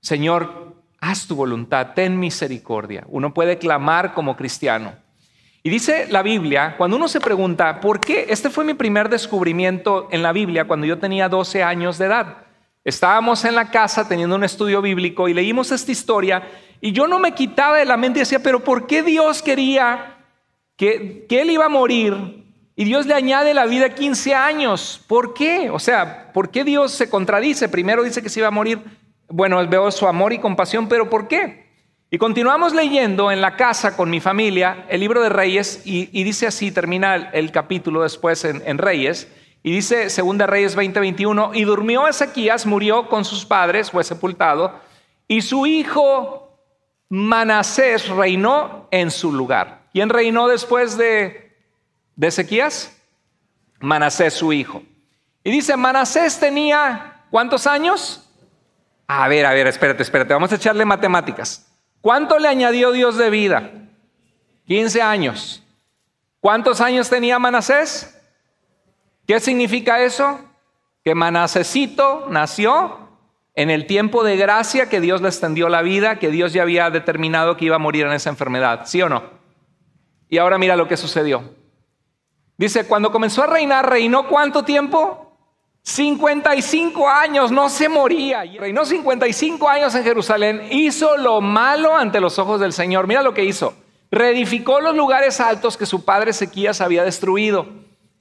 Señor, haz tu voluntad, ten misericordia. Uno puede clamar como cristiano dice la Biblia, cuando uno se pregunta, ¿por qué? Este fue mi primer descubrimiento en la Biblia cuando yo tenía 12 años de edad. Estábamos en la casa teniendo un estudio bíblico y leímos esta historia y yo no me quitaba de la mente y decía, pero ¿por qué Dios quería que, que él iba a morir y Dios le añade la vida 15 años? ¿Por qué? O sea, ¿por qué Dios se contradice? Primero dice que se iba a morir, bueno, veo su amor y compasión, pero ¿por qué? Y continuamos leyendo en la casa con mi familia el libro de Reyes y, dice así, termina el, capítulo después en, Reyes, y dice Segunda Reyes 20-21, y durmió Ezequías, murió con sus padres, fue sepultado, y su hijo Manasés reinó en su lugar. ¿Quién reinó después de, de Ezequías? Manasés su hijo. Y dice, Manasés tenía, ¿cuántos años? A ver, a ver, espérate, espérate, vamos a echarle matemáticas. ¿Cuánto le añadió Dios de vida? 15 años. ¿Cuántos años tenía Manasés? ¿Qué significa eso? Que Manasésito nació en el tiempo de gracia que Dios le extendió la vida, que Dios ya había determinado que iba a morir en esa enfermedad, ¿sí o no? Y ahora mira lo que sucedió. Dice, cuando comenzó a reinar, reinó cuánto tiempo? 55 años no se moría. y Reinó 55 años en Jerusalén. Hizo lo malo ante los ojos del Señor. Mira lo que hizo. Reedificó los lugares altos que su padre Ezequías había destruido.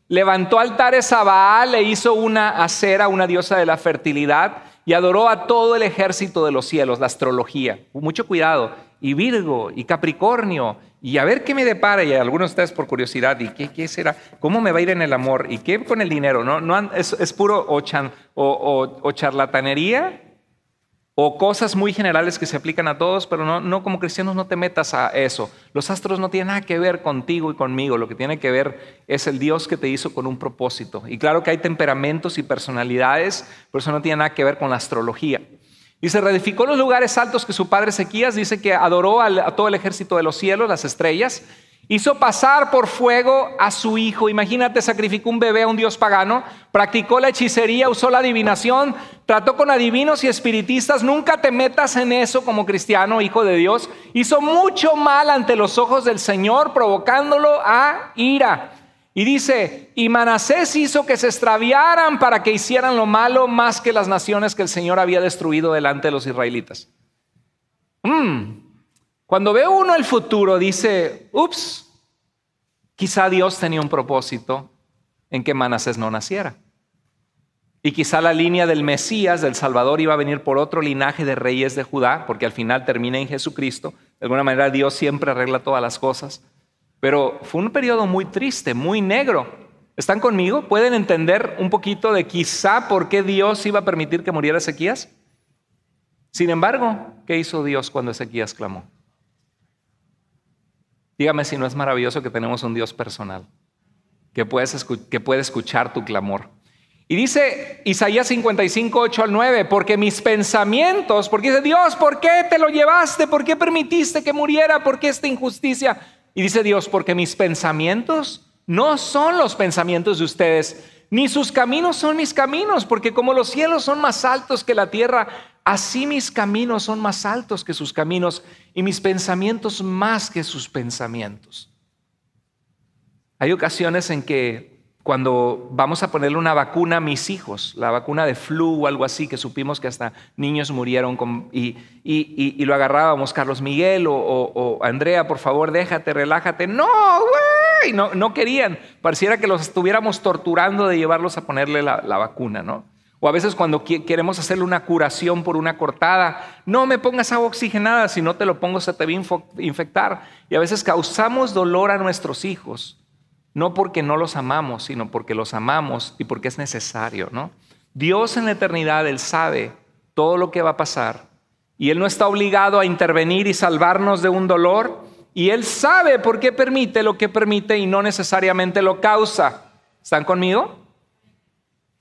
Levantó altares a Baal, le hizo una acera, una diosa de la fertilidad, y adoró a todo el ejército de los cielos, la astrología. Mucho cuidado. Y Virgo, y Capricornio, y a ver qué me depara, y algunos de ustedes por curiosidad, ¿y qué, será? ¿Cómo me va a ir en el amor? ¿Y qué con el dinero? No, no es, puro o, o, charlatanería o cosas muy generales que se aplican a todos, pero no, no como cristianos no te metas a eso. Los astros no tienen nada que ver contigo y conmigo, lo que tiene que ver es el Dios que te hizo con un propósito. Y claro que hay temperamentos y personalidades, pero eso no tiene nada que ver con la astrología. Y se reedificó los lugares altos que su padre Ezequías dice que adoró a todo el ejército de los cielos, las estrellas. Hizo pasar por fuego a su hijo. Imagínate, sacrificó un bebé a un dios pagano, practicó la hechicería, usó la adivinación, trató con adivinos y espiritistas. Nunca te metas en eso como cristiano, hijo de Dios. Hizo mucho mal ante los ojos del Señor, provocándolo a ira. Y dice, y Manasés hizo que se extraviaran para que hicieran lo malo más que las naciones que el Señor había destruido delante de los israelitas. Mm. Cuando ve uno el futuro, dice, ups, quizá Dios tenía un propósito en que Manasés no naciera. Y quizá la línea del Mesías, del Salvador, iba a venir por otro linaje de reyes de Judá, porque al final termina en Jesucristo. De alguna manera Dios siempre arregla todas las cosas. Pero fue un periodo muy triste, muy negro. ¿Están conmigo? ¿Pueden entender un poquito de quizá por qué Dios iba a permitir que muriera Ezequías? Sin embargo, ¿qué hizo Dios cuando Ezequías clamó? Dígame si no es maravilloso que tenemos un Dios personal, que, puedes que puede escuchar tu clamor. Y dice Isaías 55, 8 al 9, porque mis pensamientos, porque dice Dios, ¿por qué te lo llevaste? ¿Por qué permitiste que muriera? ¿Por qué esta injusticia? Y dice Dios, porque mis pensamientos no son los pensamientos de ustedes, ni sus caminos son mis caminos, porque como los cielos son más altos que la tierra, así mis caminos son más altos que sus caminos y mis pensamientos más que sus pensamientos. Hay ocasiones en que cuando vamos a ponerle una vacuna a mis hijos, la vacuna de flu o algo así, que supimos que hasta niños murieron con, y, lo agarrábamos, Carlos Miguel o, Andrea, por favor, déjate, relájate. No, güey, no, querían. Pareciera que los estuviéramos torturando de llevarlos a ponerle la, vacuna, ¿no? O a veces cuando queremos hacerle una curación por una cortada, no me pongas agua oxigenada, si no te lo pongo se te va a infectar. Y a veces causamos dolor a nuestros hijos no porque no los amamos, sino porque los amamos y porque es necesario, ¿no? Dios en la eternidad, Él sabe todo lo que va a pasar y Él no está obligado a intervenir y salvarnos de un dolor y Él sabe por qué permite lo que permite y no necesariamente lo causa. ¿Están conmigo?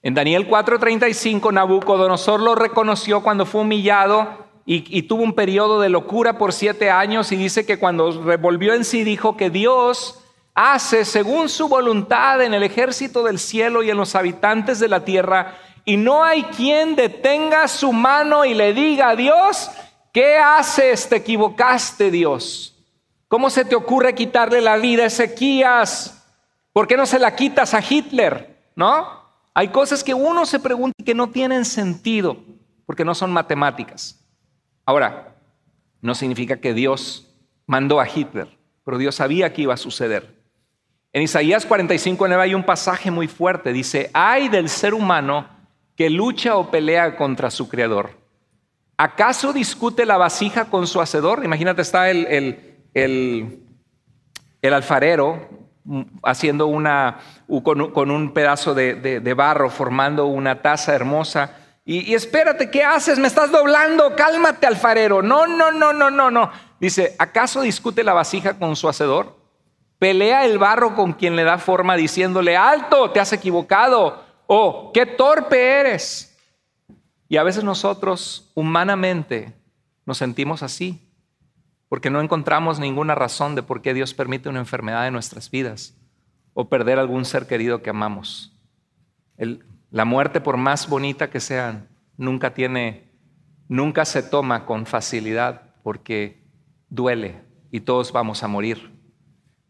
En Daniel 4:35, Nabucodonosor lo reconoció cuando fue humillado y, y tuvo un periodo de locura por siete años y dice que cuando revolvió en sí dijo que Dios hace según su voluntad en el ejército del cielo y en los habitantes de la tierra, y no hay quien detenga su mano y le diga a Dios, ¿qué haces? Te equivocaste, Dios. ¿Cómo se te ocurre quitarle la vida a Ezequías? ¿Por qué no se la quitas a Hitler? ¿No? Hay cosas que uno se pregunta y que no tienen sentido, porque no son matemáticas. Ahora, no significa que Dios mandó a Hitler, pero Dios sabía que iba a suceder. En Isaías 45, 9 hay un pasaje muy fuerte. Dice, hay del ser humano que lucha o pelea contra su creador. ¿Acaso discute la vasija con su hacedor? Imagínate, está el, el, alfarero mm, haciendo una, con, un pedazo de, barro, formando una taza hermosa. Y, y, espérate, ¿qué haces? Me estás doblando, cálmate alfarero. No, no, no, no, no, no. Dice, ¿acaso discute la vasija con su hacedor? Pelea el barro con quien le da forma diciéndole, alto, te has equivocado, o qué torpe eres. Y a veces nosotros humanamente nos sentimos así, porque no encontramos ninguna razón de por qué Dios permite una enfermedad en nuestras vidas o perder algún ser querido que amamos. la muerte, por más bonita que sea, nunca tiene, nunca se toma con facilidad porque duele y todos vamos a morir.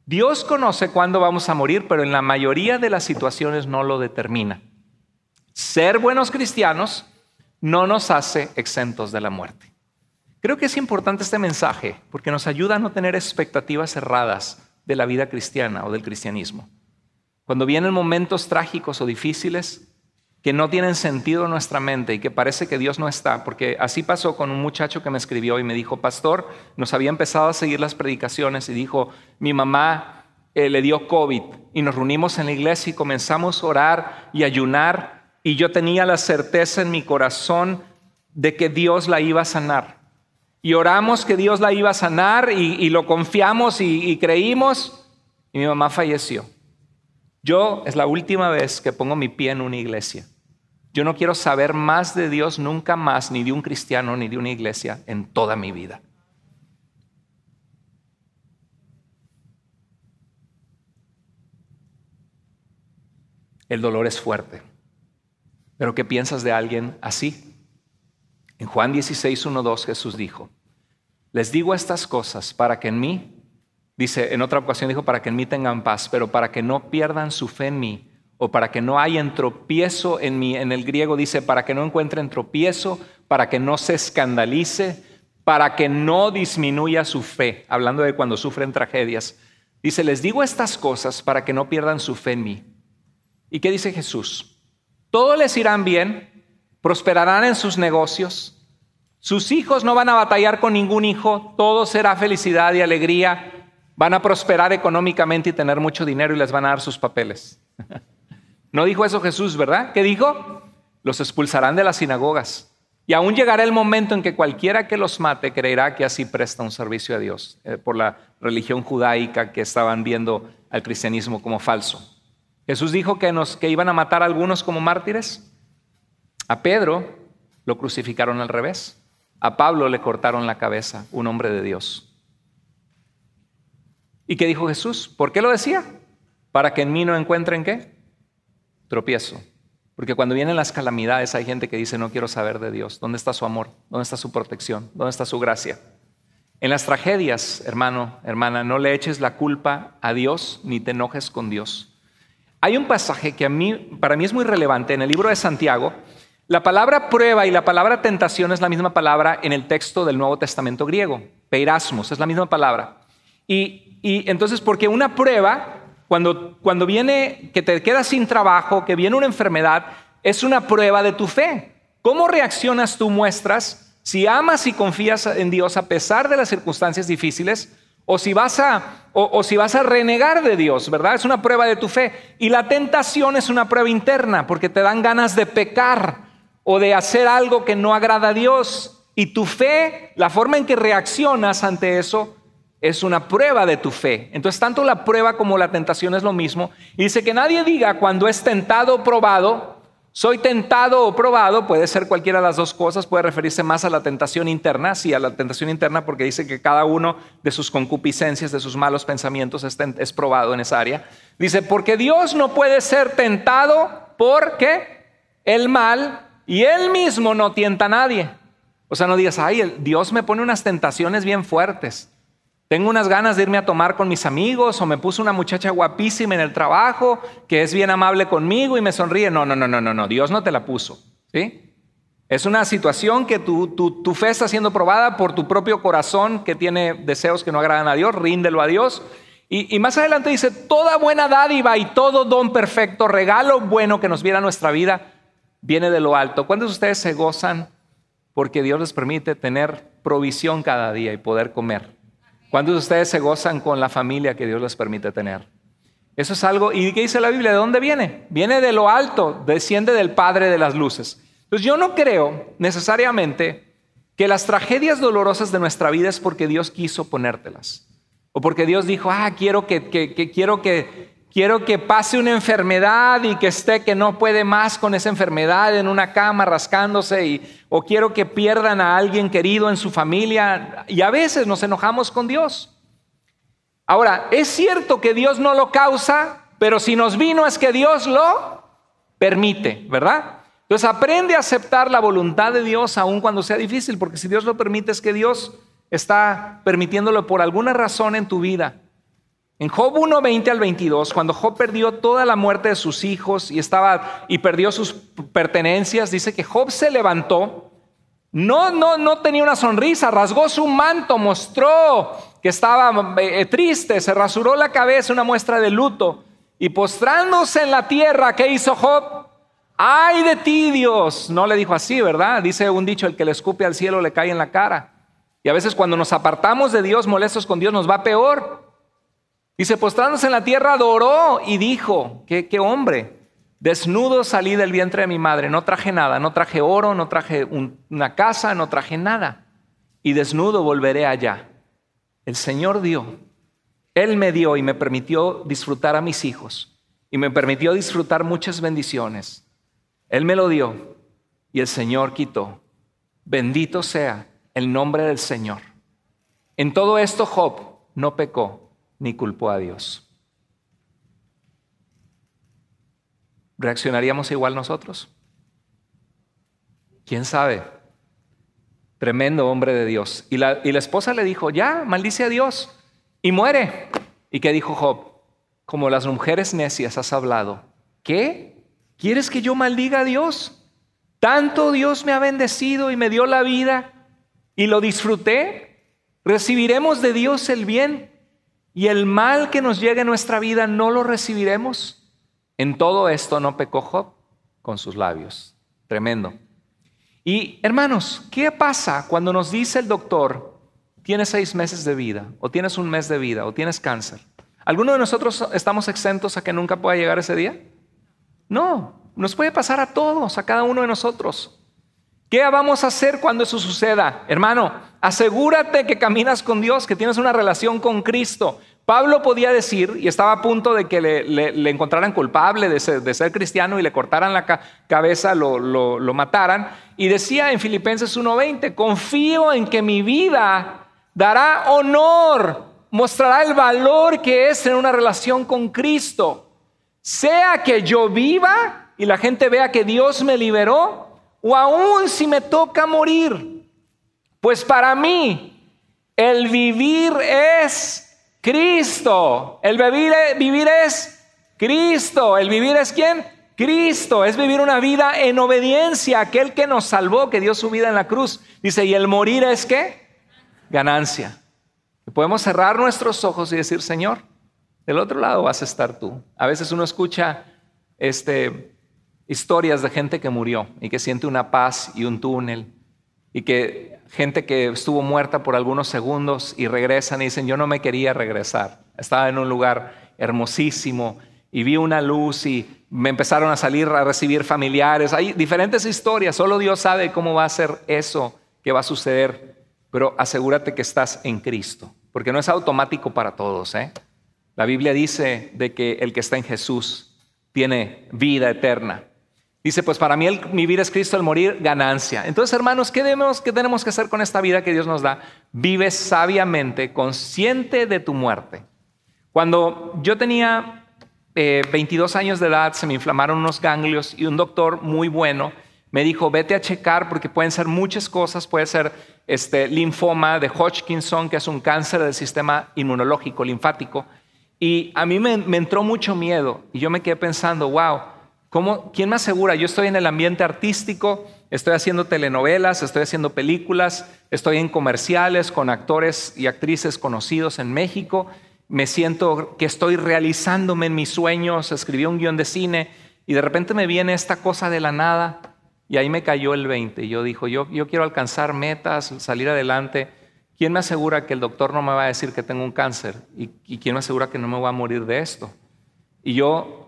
Dios conoce cuándo vamos a morir, pero en la mayoría de las situaciones no lo determina. Ser buenos cristianos no nos hace exentos de la muerte. Creo que es importante este mensaje porque nos ayuda a no tener expectativas cerradas de la vida cristiana o del cristianismo. Cuando vienen momentos trágicos o difíciles, que no tienen sentido en nuestra mente y que parece que Dios no está, porque así pasó con un muchacho que me escribió y me dijo, pastor, nos había empezado a seguir las predicaciones y dijo, mi mamá eh, le dio COVID y nos reunimos en la iglesia y comenzamos a orar y ayunar y yo tenía la certeza en mi corazón de que Dios la iba a sanar. Y oramos que Dios la iba a sanar y, lo confiamos y creímos y mi mamá falleció. Yo es la última vez que pongo mi pie en una iglesia. Yo no quiero saber más de Dios nunca más, ni de un cristiano, ni de una iglesia en toda mi vida. El dolor es fuerte. Pero ¿qué piensas de alguien así? En Juan 16, 1, 2 Jesús dijo, les digo estas cosas para que en mí, dice, en otra ocasión dijo, para que en mí tengan paz, pero para que no pierdan su fe en mí o para que no haya entropiezo en mi, en el griego dice para que no encuentre tropiezo para que no se escandalice, para que no disminuya su fe, hablando de cuando sufren tragedias. Dice, les digo estas cosas para que no pierdan su fe en mí. ¿Y qué dice Jesús? Todo les irán bien, prosperarán en sus negocios, sus hijos no van a batallar con ningún hijo, todo será felicidad y alegría, van a prosperar económicamente y tener mucho dinero y les van a dar sus papeles. No dijo eso Jesús, ¿verdad? ¿Qué dijo? Los expulsarán de las sinagogas. Y aún llegará el momento en que cualquiera que los mate creerá que así presta un servicio a Dios, eh, por la religión judaica que estaban viendo al cristianismo como falso. Jesús dijo que, que iban a matar a algunos como mártires. A Pedro lo crucificaron al revés. A Pablo le cortaron la cabeza, un hombre de Dios. ¿Y qué dijo Jesús? ¿Por qué lo decía? Para que en mí no encuentren qué? tropiezo. Porque cuando vienen las calamidades hay gente que dice, no quiero saber de Dios. ¿Dónde está su amor? ¿Dónde está su protección? ¿Dónde está su gracia? En las tragedias, hermano, hermana, no le eches la culpa a Dios ni te enojes con Dios. Hay un pasaje que a mí, para mí es muy relevante en el libro de Santiago. La palabra prueba y la palabra tentación es la misma palabra en el texto del Nuevo Testamento griego. Peirasmos es la misma palabra. Y, y entonces, porque una prueba cuando, cuando viene que te quedas sin trabajo, que viene una enfermedad, es una prueba de tu fe. ¿Cómo reaccionas tú muestras si amas y confías en Dios a pesar de las circunstancias difíciles? O si, vas a, o, si vas a renegar de Dios, ¿verdad? Es una prueba de tu fe. Y la tentación es una prueba interna, porque te dan ganas de pecar o de hacer algo que no agrada a Dios. Y tu fe, la forma en que reaccionas ante eso, es una prueba de tu fe. Entonces, tanto la prueba como la tentación es lo mismo. Y dice que nadie diga cuando es tentado o probado, soy tentado o probado, puede ser cualquiera de las dos cosas, puede referirse más a la tentación interna, sí, a la tentación interna, porque dice que cada uno de sus concupiscencias, de sus malos pensamientos es, probado en esa área. Dice, porque Dios no puede ser tentado porque el mal y él mismo no tienta a nadie. O sea, no digas, ay, Dios me pone unas tentaciones bien fuertes. Tengo unas ganas de irme a tomar con mis amigos o me puso una muchacha guapísima en el trabajo que es bien amable conmigo y me sonríe. No, no, no, no, no, no. Dios no te la puso. Es una situación que tu, tu, fe está siendo probada por tu propio corazón que tiene deseos que no agradan a Dios. Ríndelo a Dios. Y, y más adelante dice, toda buena dádiva y todo don perfecto, regalo bueno que nos viera nuestra vida, viene de lo alto. ¿Cuántos de ustedes se gozan porque Dios les permite tener provisión cada día y poder comer? ¿Cuántos de ustedes se gozan con la familia que Dios les permite tener? Eso es algo, ¿y qué dice la Biblia? ¿De dónde viene? Viene de lo alto, desciende del Padre de las Luces. Entonces pues yo no creo necesariamente que las tragedias dolorosas de nuestra vida es porque Dios quiso ponértelas. O porque Dios dijo, ah, quiero que, que, que quiero que, Quiero que pase una enfermedad y que esté que no puede más con esa enfermedad en una cama rascándose y, o quiero que pierdan a alguien querido en su familia y a veces nos enojamos con Dios. Ahora, es cierto que Dios no lo causa, pero si nos vino es que Dios lo permite, ¿verdad? Entonces aprende a aceptar la voluntad de Dios aun cuando sea difícil, porque si Dios lo permite es que Dios está permitiéndolo por alguna razón en tu vida. En Job 1:20 al 22, cuando Job perdió toda la muerte de sus hijos y estaba y perdió sus pertenencias, dice que Job se levantó, no no no tenía una sonrisa, rasgó su manto, mostró que estaba eh, triste, se rasuró la cabeza, una muestra de luto, y postrándose en la tierra, ¿qué hizo Job? Ay de ti, Dios. No le dijo así, ¿verdad? Dice un dicho, el que le escupe al cielo le cae en la cara. Y a veces cuando nos apartamos de Dios, molestos con Dios, nos va peor se postrándose en la tierra, adoró y dijo, ¿qué, hombre, desnudo salí del vientre de mi madre, no traje nada, no traje oro, no traje una casa, no traje nada, y desnudo volveré allá. El Señor dio, Él me dio y me permitió disfrutar a mis hijos, y me permitió disfrutar muchas bendiciones. Él me lo dio y el Señor quitó. Bendito sea el nombre del Señor. En todo esto Job no pecó ni culpó a Dios. ¿Reaccionaríamos igual nosotros? ¿Quién sabe? Tremendo hombre de Dios. Y la, y la esposa le dijo, ya, maldice a Dios y muere. ¿Y qué dijo Job? Como las mujeres necias has hablado. ¿Qué? ¿Quieres que yo maldiga a Dios? Tanto Dios me ha bendecido y me dio la vida y lo disfruté. Recibiremos de Dios el bien y el mal que nos llegue a nuestra vida no lo recibiremos? En todo esto no pecó Job con sus labios. Tremendo. Y hermanos, ¿qué pasa cuando nos dice el doctor, tienes seis meses de vida, o tienes un mes de vida, o tienes cáncer? ¿Alguno de nosotros estamos exentos a que nunca pueda llegar ese día? No, nos puede pasar a todos, a cada uno de nosotros. ¿Qué vamos a hacer cuando eso suceda? Hermano, asegúrate que caminas con Dios, que tienes una relación con Cristo. Pablo podía decir, y estaba a punto de que le, encontraran culpable de ser, cristiano y le cortaran la cabeza, lo, lo mataran, y decía en Filipenses 1:20, confío en que mi vida dará honor, mostrará el valor que es en una relación con Cristo. Sea que yo viva y la gente vea que Dios me liberó, o aún si me toca morir, pues para mí el vivir es Cristo, el vivir, es Cristo, el vivir es quién? Cristo, es vivir una vida en obediencia a aquel que nos salvó, que dio su vida en la cruz. Dice, ¿y el morir es qué? Ganancia. podemos cerrar nuestros ojos y decir, Señor, del otro lado vas a estar tú. A veces uno escucha, este, historias de gente que murió y que siente una paz y un túnel y que gente que estuvo muerta por algunos segundos y regresan y dicen, yo no me quería regresar. Estaba en un lugar hermosísimo y vi una luz y me empezaron a salir a recibir familiares. Hay diferentes historias, solo Dios sabe cómo va a ser eso que va a suceder, pero asegúrate que estás en Cristo, porque no es automático para todos. ¿eh? La Biblia dice de que el que está en Jesús tiene vida eterna. Dice, pues para mí el vida es Cristo, el morir ganancia. Entonces, hermanos, ¿qué, debemos, ¿qué tenemos que hacer con esta vida que Dios nos da? Vive sabiamente, consciente de tu muerte. Cuando yo tenía 22 eh, años de edad, se me inflamaron unos ganglios y un doctor muy bueno me dijo, vete a checar porque pueden ser muchas cosas, puede ser este, linfoma de Hodgkinson, que es un cáncer del sistema inmunológico, linfático. Y a mí me entró mucho miedo y yo me quedé pensando, wow ¿Cómo, ¿Quién me asegura? Yo estoy en el ambiente artístico, estoy haciendo telenovelas, estoy haciendo películas, estoy en comerciales con actores y actrices conocidos en México, me siento que estoy realizándome en mis sueños, escribí un guión de cine y de repente me viene esta cosa de la nada y ahí me cayó el 20 y yo dijo, yo, yo quiero alcanzar metas, salir adelante. ¿Quién me asegura que el doctor no me va a decir que tengo un cáncer? ¿Y, y quién me asegura que no me voy a morir de esto? Y yo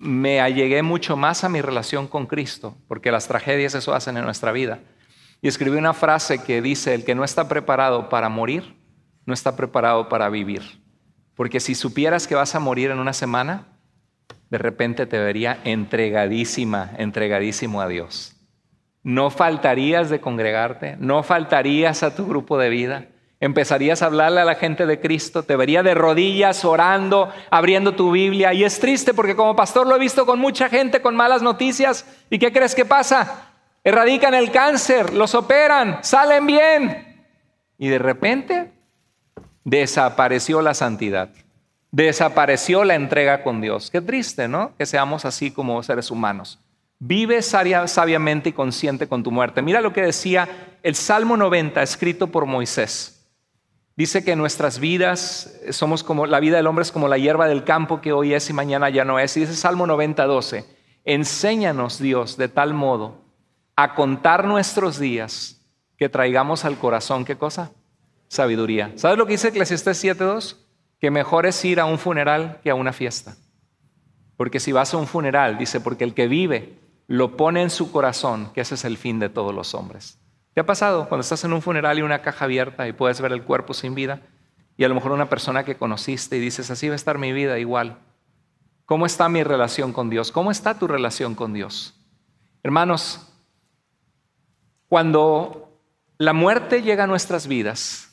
me allegué mucho más a mi relación con Cristo, porque las tragedias eso hacen en nuestra vida. Y escribí una frase que dice, el que no está preparado para morir, no está preparado para vivir. Porque si supieras que vas a morir en una semana, de repente te vería entregadísima, entregadísimo a Dios. No faltarías de congregarte, no faltarías a tu grupo de vida, empezarías a hablarle a la gente de Cristo, te vería de rodillas orando, abriendo tu Biblia. Y es triste porque como pastor lo he visto con mucha gente con malas noticias. ¿Y qué crees que pasa? Erradican el cáncer, los operan, salen bien. Y de repente desapareció la santidad, desapareció la entrega con Dios. Qué triste, ¿no? Que seamos así como seres humanos. Vive sabiamente y consciente con tu muerte. Mira lo que decía el Salmo 90, escrito por Moisés. Dice que nuestras vidas somos como, la vida del hombre es como la hierba del campo que hoy es y mañana ya no es. Y dice Salmo 90, 12, enséñanos Dios de tal modo a contar nuestros días que traigamos al corazón, ¿qué cosa? Sabiduría. ¿Sabes lo que dice Eclesiastes 7.2? Que mejor es ir a un funeral que a una fiesta. Porque si vas a un funeral, dice, porque el que vive lo pone en su corazón, que ese es el fin de todos los hombres. ¿Te ha pasado cuando estás en un funeral y una caja abierta y puedes ver el cuerpo sin vida? Y a lo mejor una persona que conociste y dices, así va a estar mi vida igual. ¿Cómo está mi relación con Dios? ¿Cómo está tu relación con Dios? Hermanos, cuando la muerte llega a nuestras vidas,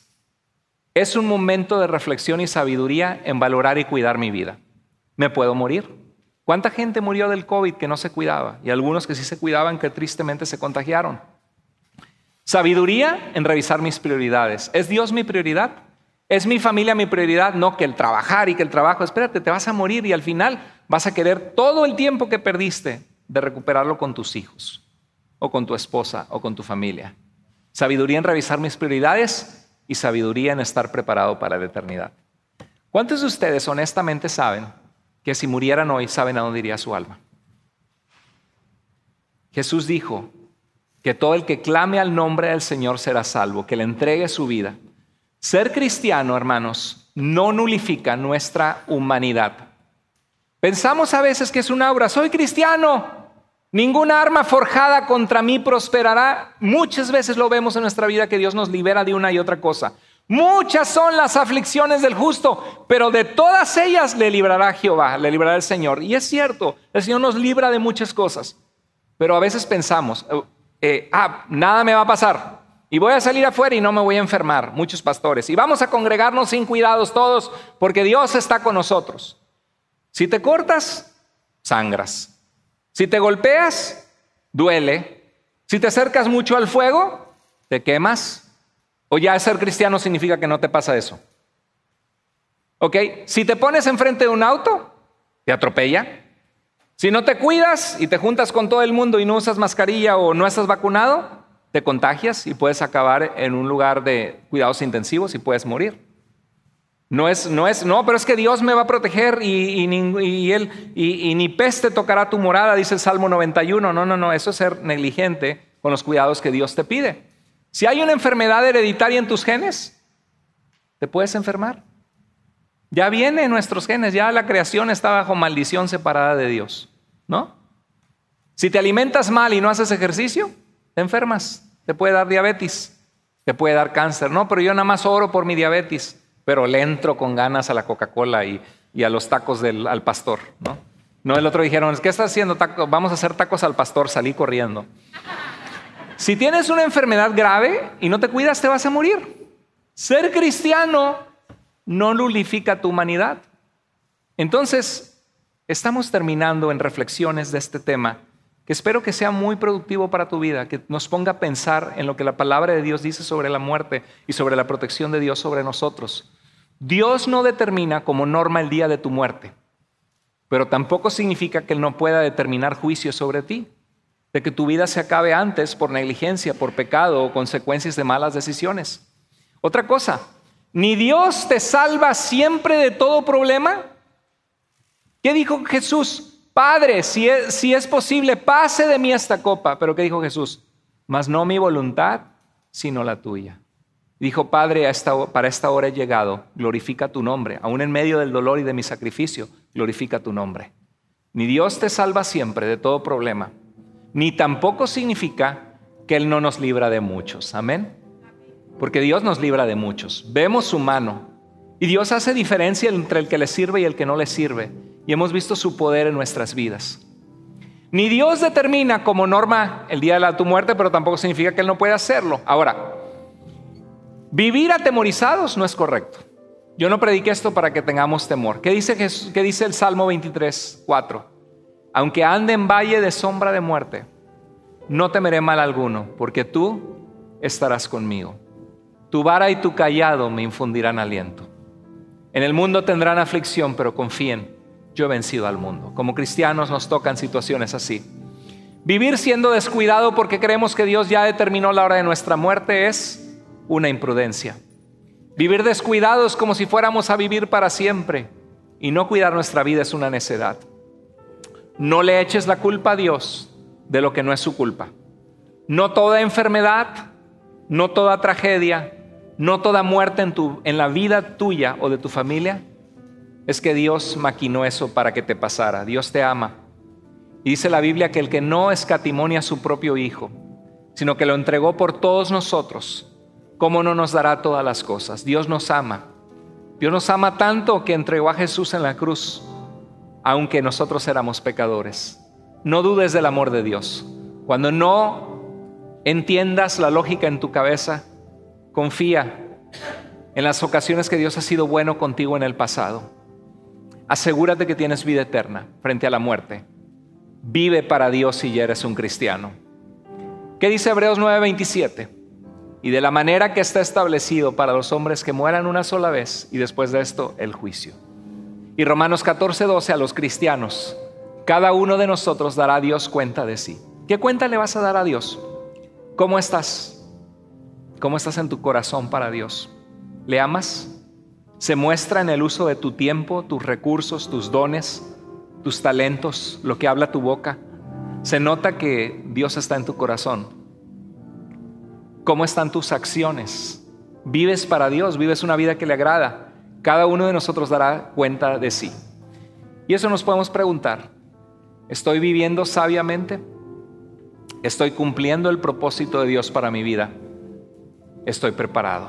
es un momento de reflexión y sabiduría en valorar y cuidar mi vida. ¿Me puedo morir? ¿Cuánta gente murió del COVID que no se cuidaba? Y algunos que sí se cuidaban que tristemente se contagiaron. Sabiduría en revisar mis prioridades. ¿Es Dios mi prioridad? ¿Es mi familia mi prioridad? No, que el trabajar y que el trabajo. Espérate, te vas a morir y al final vas a querer todo el tiempo que perdiste de recuperarlo con tus hijos o con tu esposa o con tu familia. Sabiduría en revisar mis prioridades y sabiduría en estar preparado para la eternidad. ¿Cuántos de ustedes honestamente saben que si murieran hoy saben a dónde iría su alma? Jesús dijo, que todo el que clame al nombre del Señor será salvo, que le entregue su vida. Ser cristiano, hermanos, no nulifica nuestra humanidad. Pensamos a veces que es una aura. soy cristiano, ninguna arma forjada contra mí prosperará. Muchas veces lo vemos en nuestra vida que Dios nos libera de una y otra cosa. Muchas son las aflicciones del justo, pero de todas ellas le librará Jehová, le librará el Señor. Y es cierto, el Señor nos libra de muchas cosas, pero a veces pensamos, eh, ah, nada me va a pasar. Y voy a salir afuera y no me voy a enfermar, muchos pastores. Y vamos a congregarnos sin cuidados todos, porque Dios está con nosotros. Si te cortas, sangras. Si te golpeas, duele. Si te acercas mucho al fuego, te quemas. O ya ser cristiano significa que no te pasa eso. ¿Ok? Si te pones enfrente de un auto, te atropella. Si no te cuidas y te juntas con todo el mundo y no usas mascarilla o no estás vacunado, te contagias y puedes acabar en un lugar de cuidados intensivos y puedes morir. No es, no es, no, pero es que Dios me va a proteger y, él, y, y, ni peste tocará tu morada, dice el Salmo 91. No, no, no, eso es ser negligente con los cuidados que Dios te pide. Si hay una enfermedad hereditaria en tus genes, te puedes enfermar. Ya viene nuestros genes, ya la creación está bajo maldición separada de Dios, ¿no? Si te alimentas mal y no haces ejercicio, te enfermas, te puede dar diabetes, te puede dar cáncer, no, pero yo nada más oro por mi diabetes, pero le entro con ganas a la Coca-Cola y, a los tacos del al pastor, ¿no? No, el otro dijeron, ¿qué estás haciendo? Vamos a hacer tacos al pastor, salí corriendo. Si tienes una enfermedad grave y no te cuidas, te vas a morir. Ser cristiano no nulifica tu humanidad. Entonces, estamos terminando en reflexiones de este tema, que espero que sea muy productivo para tu vida, que nos ponga a pensar en lo que la palabra de Dios dice sobre la muerte y sobre la protección de Dios sobre nosotros. Dios no determina como norma el día de tu muerte, pero tampoco significa que Él no pueda determinar juicio sobre ti, de que tu vida se acabe antes por negligencia, por pecado o consecuencias de malas decisiones. Otra cosa, ni Dios te salva siempre de todo problema. ¿Qué dijo Jesús? Padre, si es, posible, pase de mí esta copa. Pero ¿qué dijo Jesús? Mas no mi voluntad, sino la tuya. Dijo, Padre, para esta hora he llegado, glorifica tu nombre, aún en medio del dolor y de mi sacrificio, glorifica tu nombre. Ni Dios te salva siempre de todo problema, ni tampoco significa que Él no nos libra de muchos. Amén porque Dios nos libra de muchos. Vemos su mano y Dios hace diferencia entre el que le sirve y el que no le sirve. Y hemos visto su poder en nuestras vidas. Ni Dios determina como norma el día de la, tu muerte, pero tampoco significa que Él no puede hacerlo. Ahora, vivir atemorizados no es correcto. Yo no prediqué esto para que tengamos temor. ¿Qué dice, dice el Salmo 23, 4? Aunque ande en valle de sombra de muerte, no temeré mal alguno, porque tú estarás conmigo. Tu vara y tu callado me infundirán aliento. En el mundo tendrán aflicción, pero confíen, yo he vencido al mundo. Como cristianos nos tocan situaciones así. Vivir siendo descuidado porque creemos que Dios ya determinó la hora de nuestra muerte es una imprudencia. Vivir descuidados como si fuéramos a vivir para siempre y no cuidar nuestra vida es una necedad. No le eches la culpa a Dios de lo que no es su culpa. No toda enfermedad, no toda tragedia, no toda muerte en, tu, en la vida tuya o de tu familia es que Dios maquinó eso para que te pasara. Dios te ama. Y dice la Biblia que el que no escatimonia a su propio Hijo, sino que lo entregó por todos nosotros, ¿cómo no nos dará todas las cosas? Dios nos ama. Dios nos ama tanto que entregó a Jesús en la cruz, aunque nosotros éramos pecadores. No dudes del amor de Dios. Cuando no entiendas la lógica en tu cabeza, Confía en las ocasiones que Dios ha sido bueno contigo en el pasado. Asegúrate que tienes vida eterna frente a la muerte. Vive para Dios si ya eres un cristiano. ¿Qué dice Hebreos 9:27? Y de la manera que está establecido para los hombres que mueran una sola vez y después de esto el juicio. Y Romanos 14:12 a los cristianos. Cada uno de nosotros dará a Dios cuenta de sí. ¿Qué cuenta le vas a dar a Dios? ¿Cómo estás? ¿Cómo estás en tu corazón para Dios? ¿Le amas? Se muestra en el uso de tu tiempo, tus recursos, tus dones, tus talentos, lo que habla tu boca. Se nota que Dios está en tu corazón. ¿Cómo están tus acciones? ¿Vives para Dios? ¿Vives una vida que le agrada? Cada uno de nosotros dará cuenta de sí. Y eso nos podemos preguntar. ¿Estoy viviendo sabiamente? ¿Estoy cumpliendo el propósito de Dios para mi vida? estoy preparado.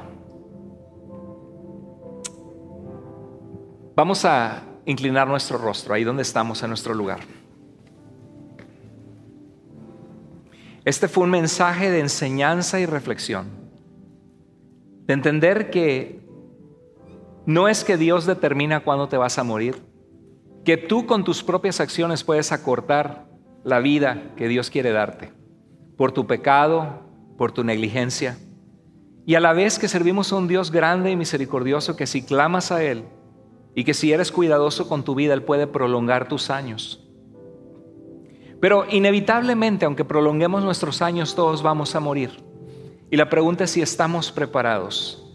Vamos a inclinar nuestro rostro ahí donde estamos, en nuestro lugar. Este fue un mensaje de enseñanza y reflexión, de entender que no es que Dios determina cuándo te vas a morir, que tú con tus propias acciones puedes acortar la vida que Dios quiere darte por tu pecado, por tu negligencia. Y a la vez que servimos a un Dios grande y misericordioso que si clamas a Él y que si eres cuidadoso con tu vida, Él puede prolongar tus años. Pero inevitablemente, aunque prolonguemos nuestros años, todos vamos a morir. Y la pregunta es si estamos preparados.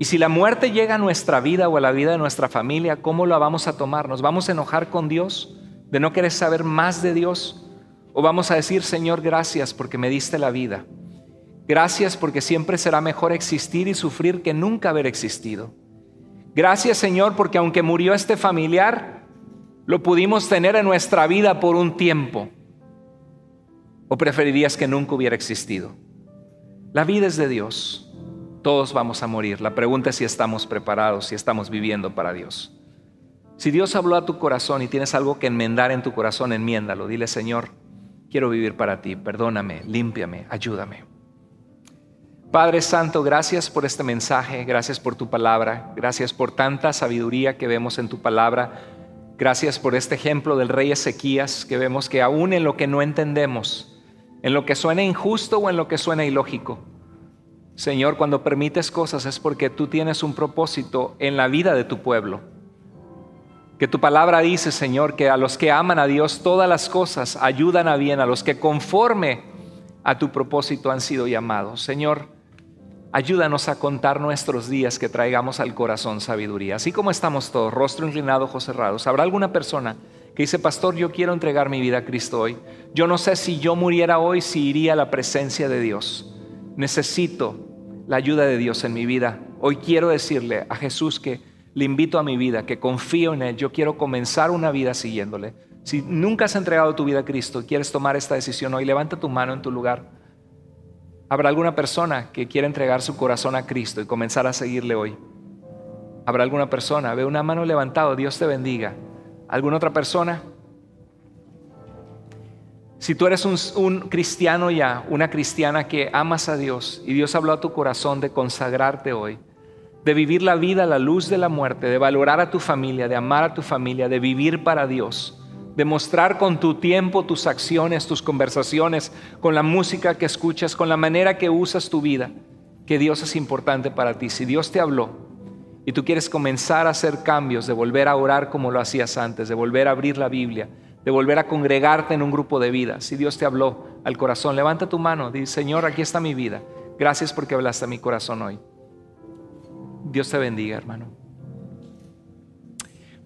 Y si la muerte llega a nuestra vida o a la vida de nuestra familia, ¿cómo la vamos a tomar? ¿Nos vamos a enojar con Dios de no querer saber más de Dios? ¿O vamos a decir, Señor, gracias porque me diste la vida? Gracias porque siempre será mejor existir y sufrir que nunca haber existido. Gracias Señor porque aunque murió este familiar, lo pudimos tener en nuestra vida por un tiempo. ¿O preferirías que nunca hubiera existido? La vida es de Dios. Todos vamos a morir. La pregunta es si estamos preparados, si estamos viviendo para Dios. Si Dios habló a tu corazón y tienes algo que enmendar en tu corazón, enmiéndalo. Dile, Señor, quiero vivir para ti. Perdóname, límpiame, ayúdame. Padre Santo, gracias por este mensaje, gracias por tu palabra, gracias por tanta sabiduría que vemos en tu palabra, gracias por este ejemplo del rey Ezequías que vemos que aún en lo que no entendemos, en lo que suena injusto o en lo que suena ilógico, Señor, cuando permites cosas es porque tú tienes un propósito en la vida de tu pueblo. Que tu palabra dice, Señor, que a los que aman a Dios todas las cosas ayudan a bien, a los que conforme a tu propósito han sido llamados. Señor, Ayúdanos a contar nuestros días, que traigamos al corazón sabiduría. Así como estamos todos, rostro inclinado, ojos cerrados. ¿Habrá alguna persona que dice, pastor, yo quiero entregar mi vida a Cristo hoy? Yo no sé si yo muriera hoy, si iría a la presencia de Dios. Necesito la ayuda de Dios en mi vida. Hoy quiero decirle a Jesús que le invito a mi vida, que confío en Él. Yo quiero comenzar una vida siguiéndole. Si nunca has entregado tu vida a Cristo quieres tomar esta decisión hoy, levanta tu mano en tu lugar. ¿Habrá alguna persona que quiera entregar su corazón a Cristo y comenzar a seguirle hoy? ¿Habrá alguna persona? Ve una mano levantada, Dios te bendiga. ¿Alguna otra persona? Si tú eres un, un, cristiano ya, una cristiana que amas a Dios y Dios habló a tu corazón de consagrarte hoy, de vivir la vida a la luz de la muerte, de valorar a tu familia, de amar a tu familia, de vivir para Dios, demostrar con tu tiempo, tus acciones, tus conversaciones, con la música que escuchas, con la manera que usas tu vida, que Dios es importante para ti. Si Dios te habló y tú quieres comenzar a hacer cambios, de volver a orar como lo hacías antes, de volver a abrir la Biblia, de volver a congregarte en un grupo de vida, si Dios te habló al corazón, levanta tu mano, dice, Señor, aquí está mi vida. Gracias porque hablaste a mi corazón hoy. Dios te bendiga, hermano.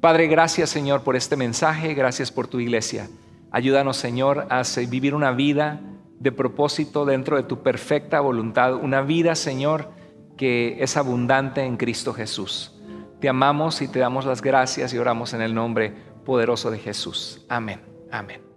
Padre, gracias Señor por este mensaje, gracias por tu iglesia. Ayúdanos Señor a vivir una vida de propósito dentro de tu perfecta voluntad, una vida Señor que es abundante en Cristo Jesús. Te amamos y te damos las gracias y oramos en el nombre poderoso de Jesús. Amén, amén.